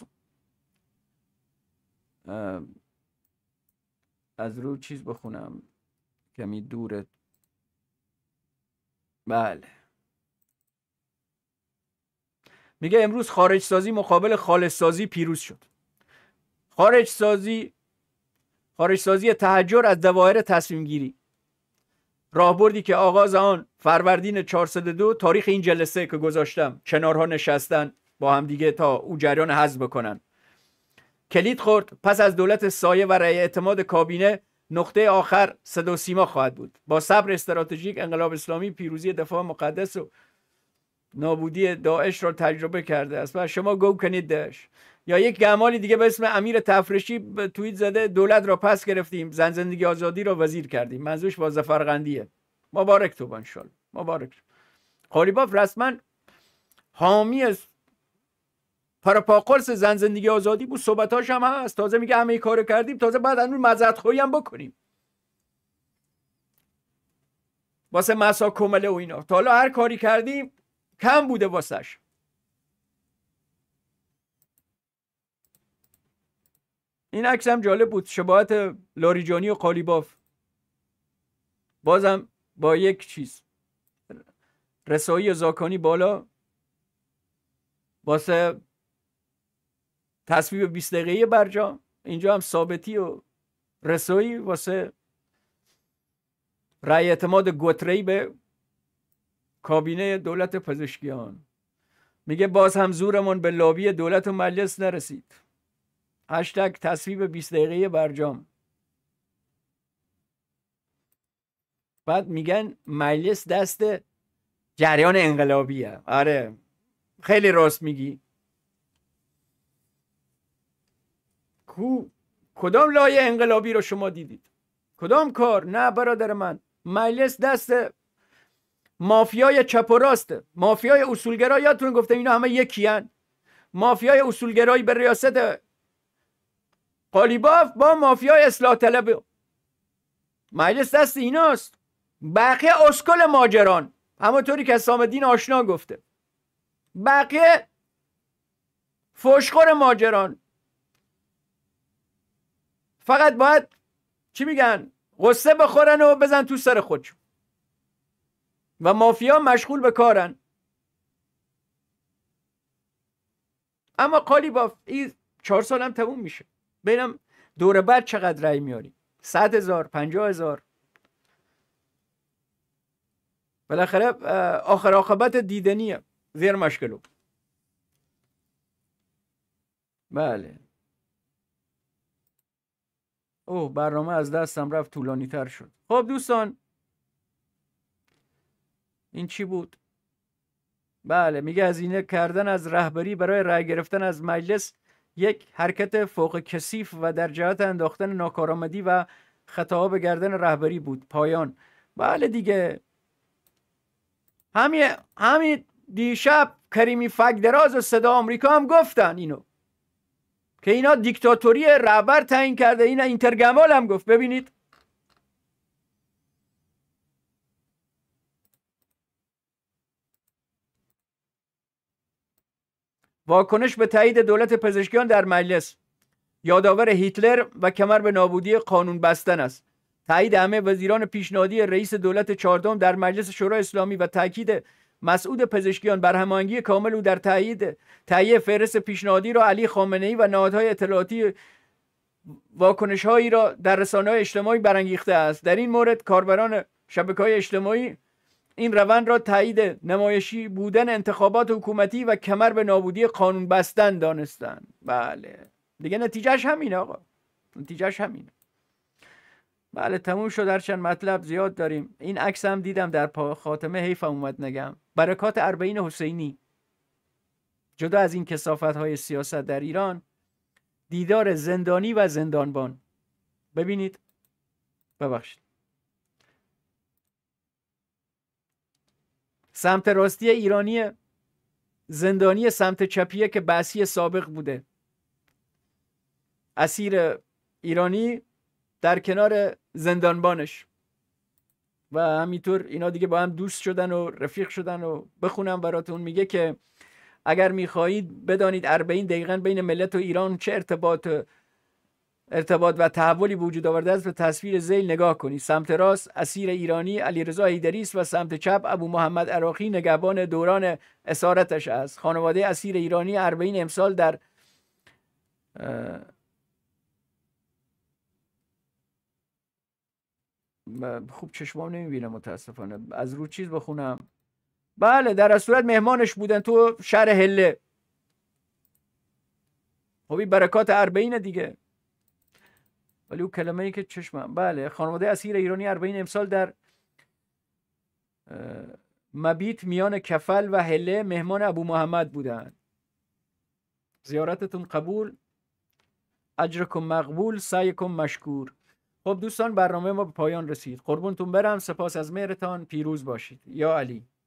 [SPEAKER 1] از رو چیز بخونم کمی دوره بله میگه امروز خارج سازی مقابل خالص سازی پیروز شد خارج سازی خارج سازی تحجر از دوایر تصمیم گیری راهبردی که آغاز آن فروردین 402 تاریخ این جلسه که گذاشتم کنارها نشستن با دیگه تا او جریان حض بکنن کلید خورد پس از دولت سایه و رأی اعتماد کابینه نقطه آخر صدا سیما خواهد بود با صبر استراتژیک انقلاب اسلامی پیروزی دفاع مقدس و نابودی داعش را تجربه کرده است و شما گو کنید داعش یا یک گمالی دیگه به اسم امیر تفرشی توییت زده دولت را پس گرفتیم زن زندگی آزادی را وزیر کردیم منظورش با قندیه مبارک تو بانشال مبارک قالیباف رسما حامی پاقرس زن زندگی آزادی بود صحبتاش هم هست تازه میگه همه کار کردیم تازه بعد اون مزد هم بکنیم واسه مسا کمله و اینا تا حالا هر کاری کردیم کم بوده واسش این عکس هم جالب بود شباهت لاریجانی و قالیباف بازم با یک چیز رسایی و زاکانی بالا واسه تصویب 20 دقیقه برجا اینجا هم ثابتی و رسایی واسه رأی اعتماد گتری به کابینه دولت پزشکیان میگه باز هم زورمون به لابی دولت و مجلس نرسید هشتگ تصویب 20 دقیقه برجام بعد میگن مجلس دست جریان انقلابیه آره خیلی راست میگی کو کدام لایه انقلابی رو شما دیدید کدام کار نه برادر من مجلس دست مافیای چپ و راست مافیای اصولگرا یادتون گفته اینا همه یکیان مافیای اصولگرایی به ریاست قالیباف با مافیای اصلاح طلب مجلس دست ایناست بقیه اسکل ماجران همونطوری که سامدین آشنا گفته بقیه فشخور ماجران فقط باید چی میگن غصه بخورن و بزن تو سر خودشون و مافیا مشغول به کارن اما قالی با این چهار هم تموم میشه ببینم دور بعد چقدر رأی میاری صد هزار پنجاه هزار بالاخره آخر دیدنی دیدنیه زیر مشکلو بله اوه برنامه از دستم رفت طولانی تر شد خب دوستان این چی بود بله میگه هزینه کردن از رهبری برای رأی گرفتن از مجلس یک حرکت فوق کثیف و در جهت انداختن ناکارآمدی و خطاها به گردن رهبری بود پایان بله دیگه همین همین دیشب کریمی دراز و صدا آمریکا هم گفتن اینو که اینا دیکتاتوری رهبر تعیین کرده اینا اینترگمال هم گفت ببینید واکنش به تایید دولت پزشکیان در مجلس یادآور هیتلر و کمر به نابودی قانون بستن است تایید همه وزیران پیشنهادی رئیس دولت چهاردهم در مجلس شورای اسلامی و تاکید مسعود پزشکیان بر هماهنگی کامل او در تایید تهیه فهرست پیشنهادی را علی خامنه ای و نهادهای اطلاعاتی واکنش هایی را در رسانه های اجتماعی برانگیخته است در این مورد کاربران شبکه های اجتماعی این روند را تایید نمایشی بودن انتخابات حکومتی و کمر به نابودی قانون بستن دانستن بله دیگه نتیجهش همین آقا نتیجهش همینه بله تموم شد هرچند مطلب زیاد داریم این عکس هم دیدم در خاتمه حیفم اومد نگم برکات اربعین حسینی جدا از این کسافت های سیاست در ایران دیدار زندانی و زندانبان ببینید ببخشید سمت راستی ایرانی زندانی سمت چپیه که بسی سابق بوده اسیر ایرانی در کنار زندانبانش و همینطور اینا دیگه با هم دوست شدن و رفیق شدن و بخونم براتون میگه که اگر میخواهید بدانید اربعین دقیقا بین ملت و ایران چه ارتباط ارتباط و تحولی به وجود آورده است به تصویر زیل نگاه کنید سمت راست اسیر ایرانی علیرضا حیدری و سمت چپ ابو محمد عراقی نگهبان دوران اسارتش است خانواده اسیر ایرانی اربعین امسال در خوب چشمام نمیبینم متاسفانه از رو چیز بخونم بله در صورت مهمانش بودن تو شهر هله خب برکات اربعین دیگه ولی او کلمه ای که چشم بله خانواده اسیر ایرانی 40 امسال در مبیت میان کفل و هله مهمان ابو محمد بودند زیارتتون قبول اجرکم مقبول سعیکم مشکور خب دوستان برنامه ما به پایان رسید قربونتون برم سپاس از مهرتان پیروز باشید یا علی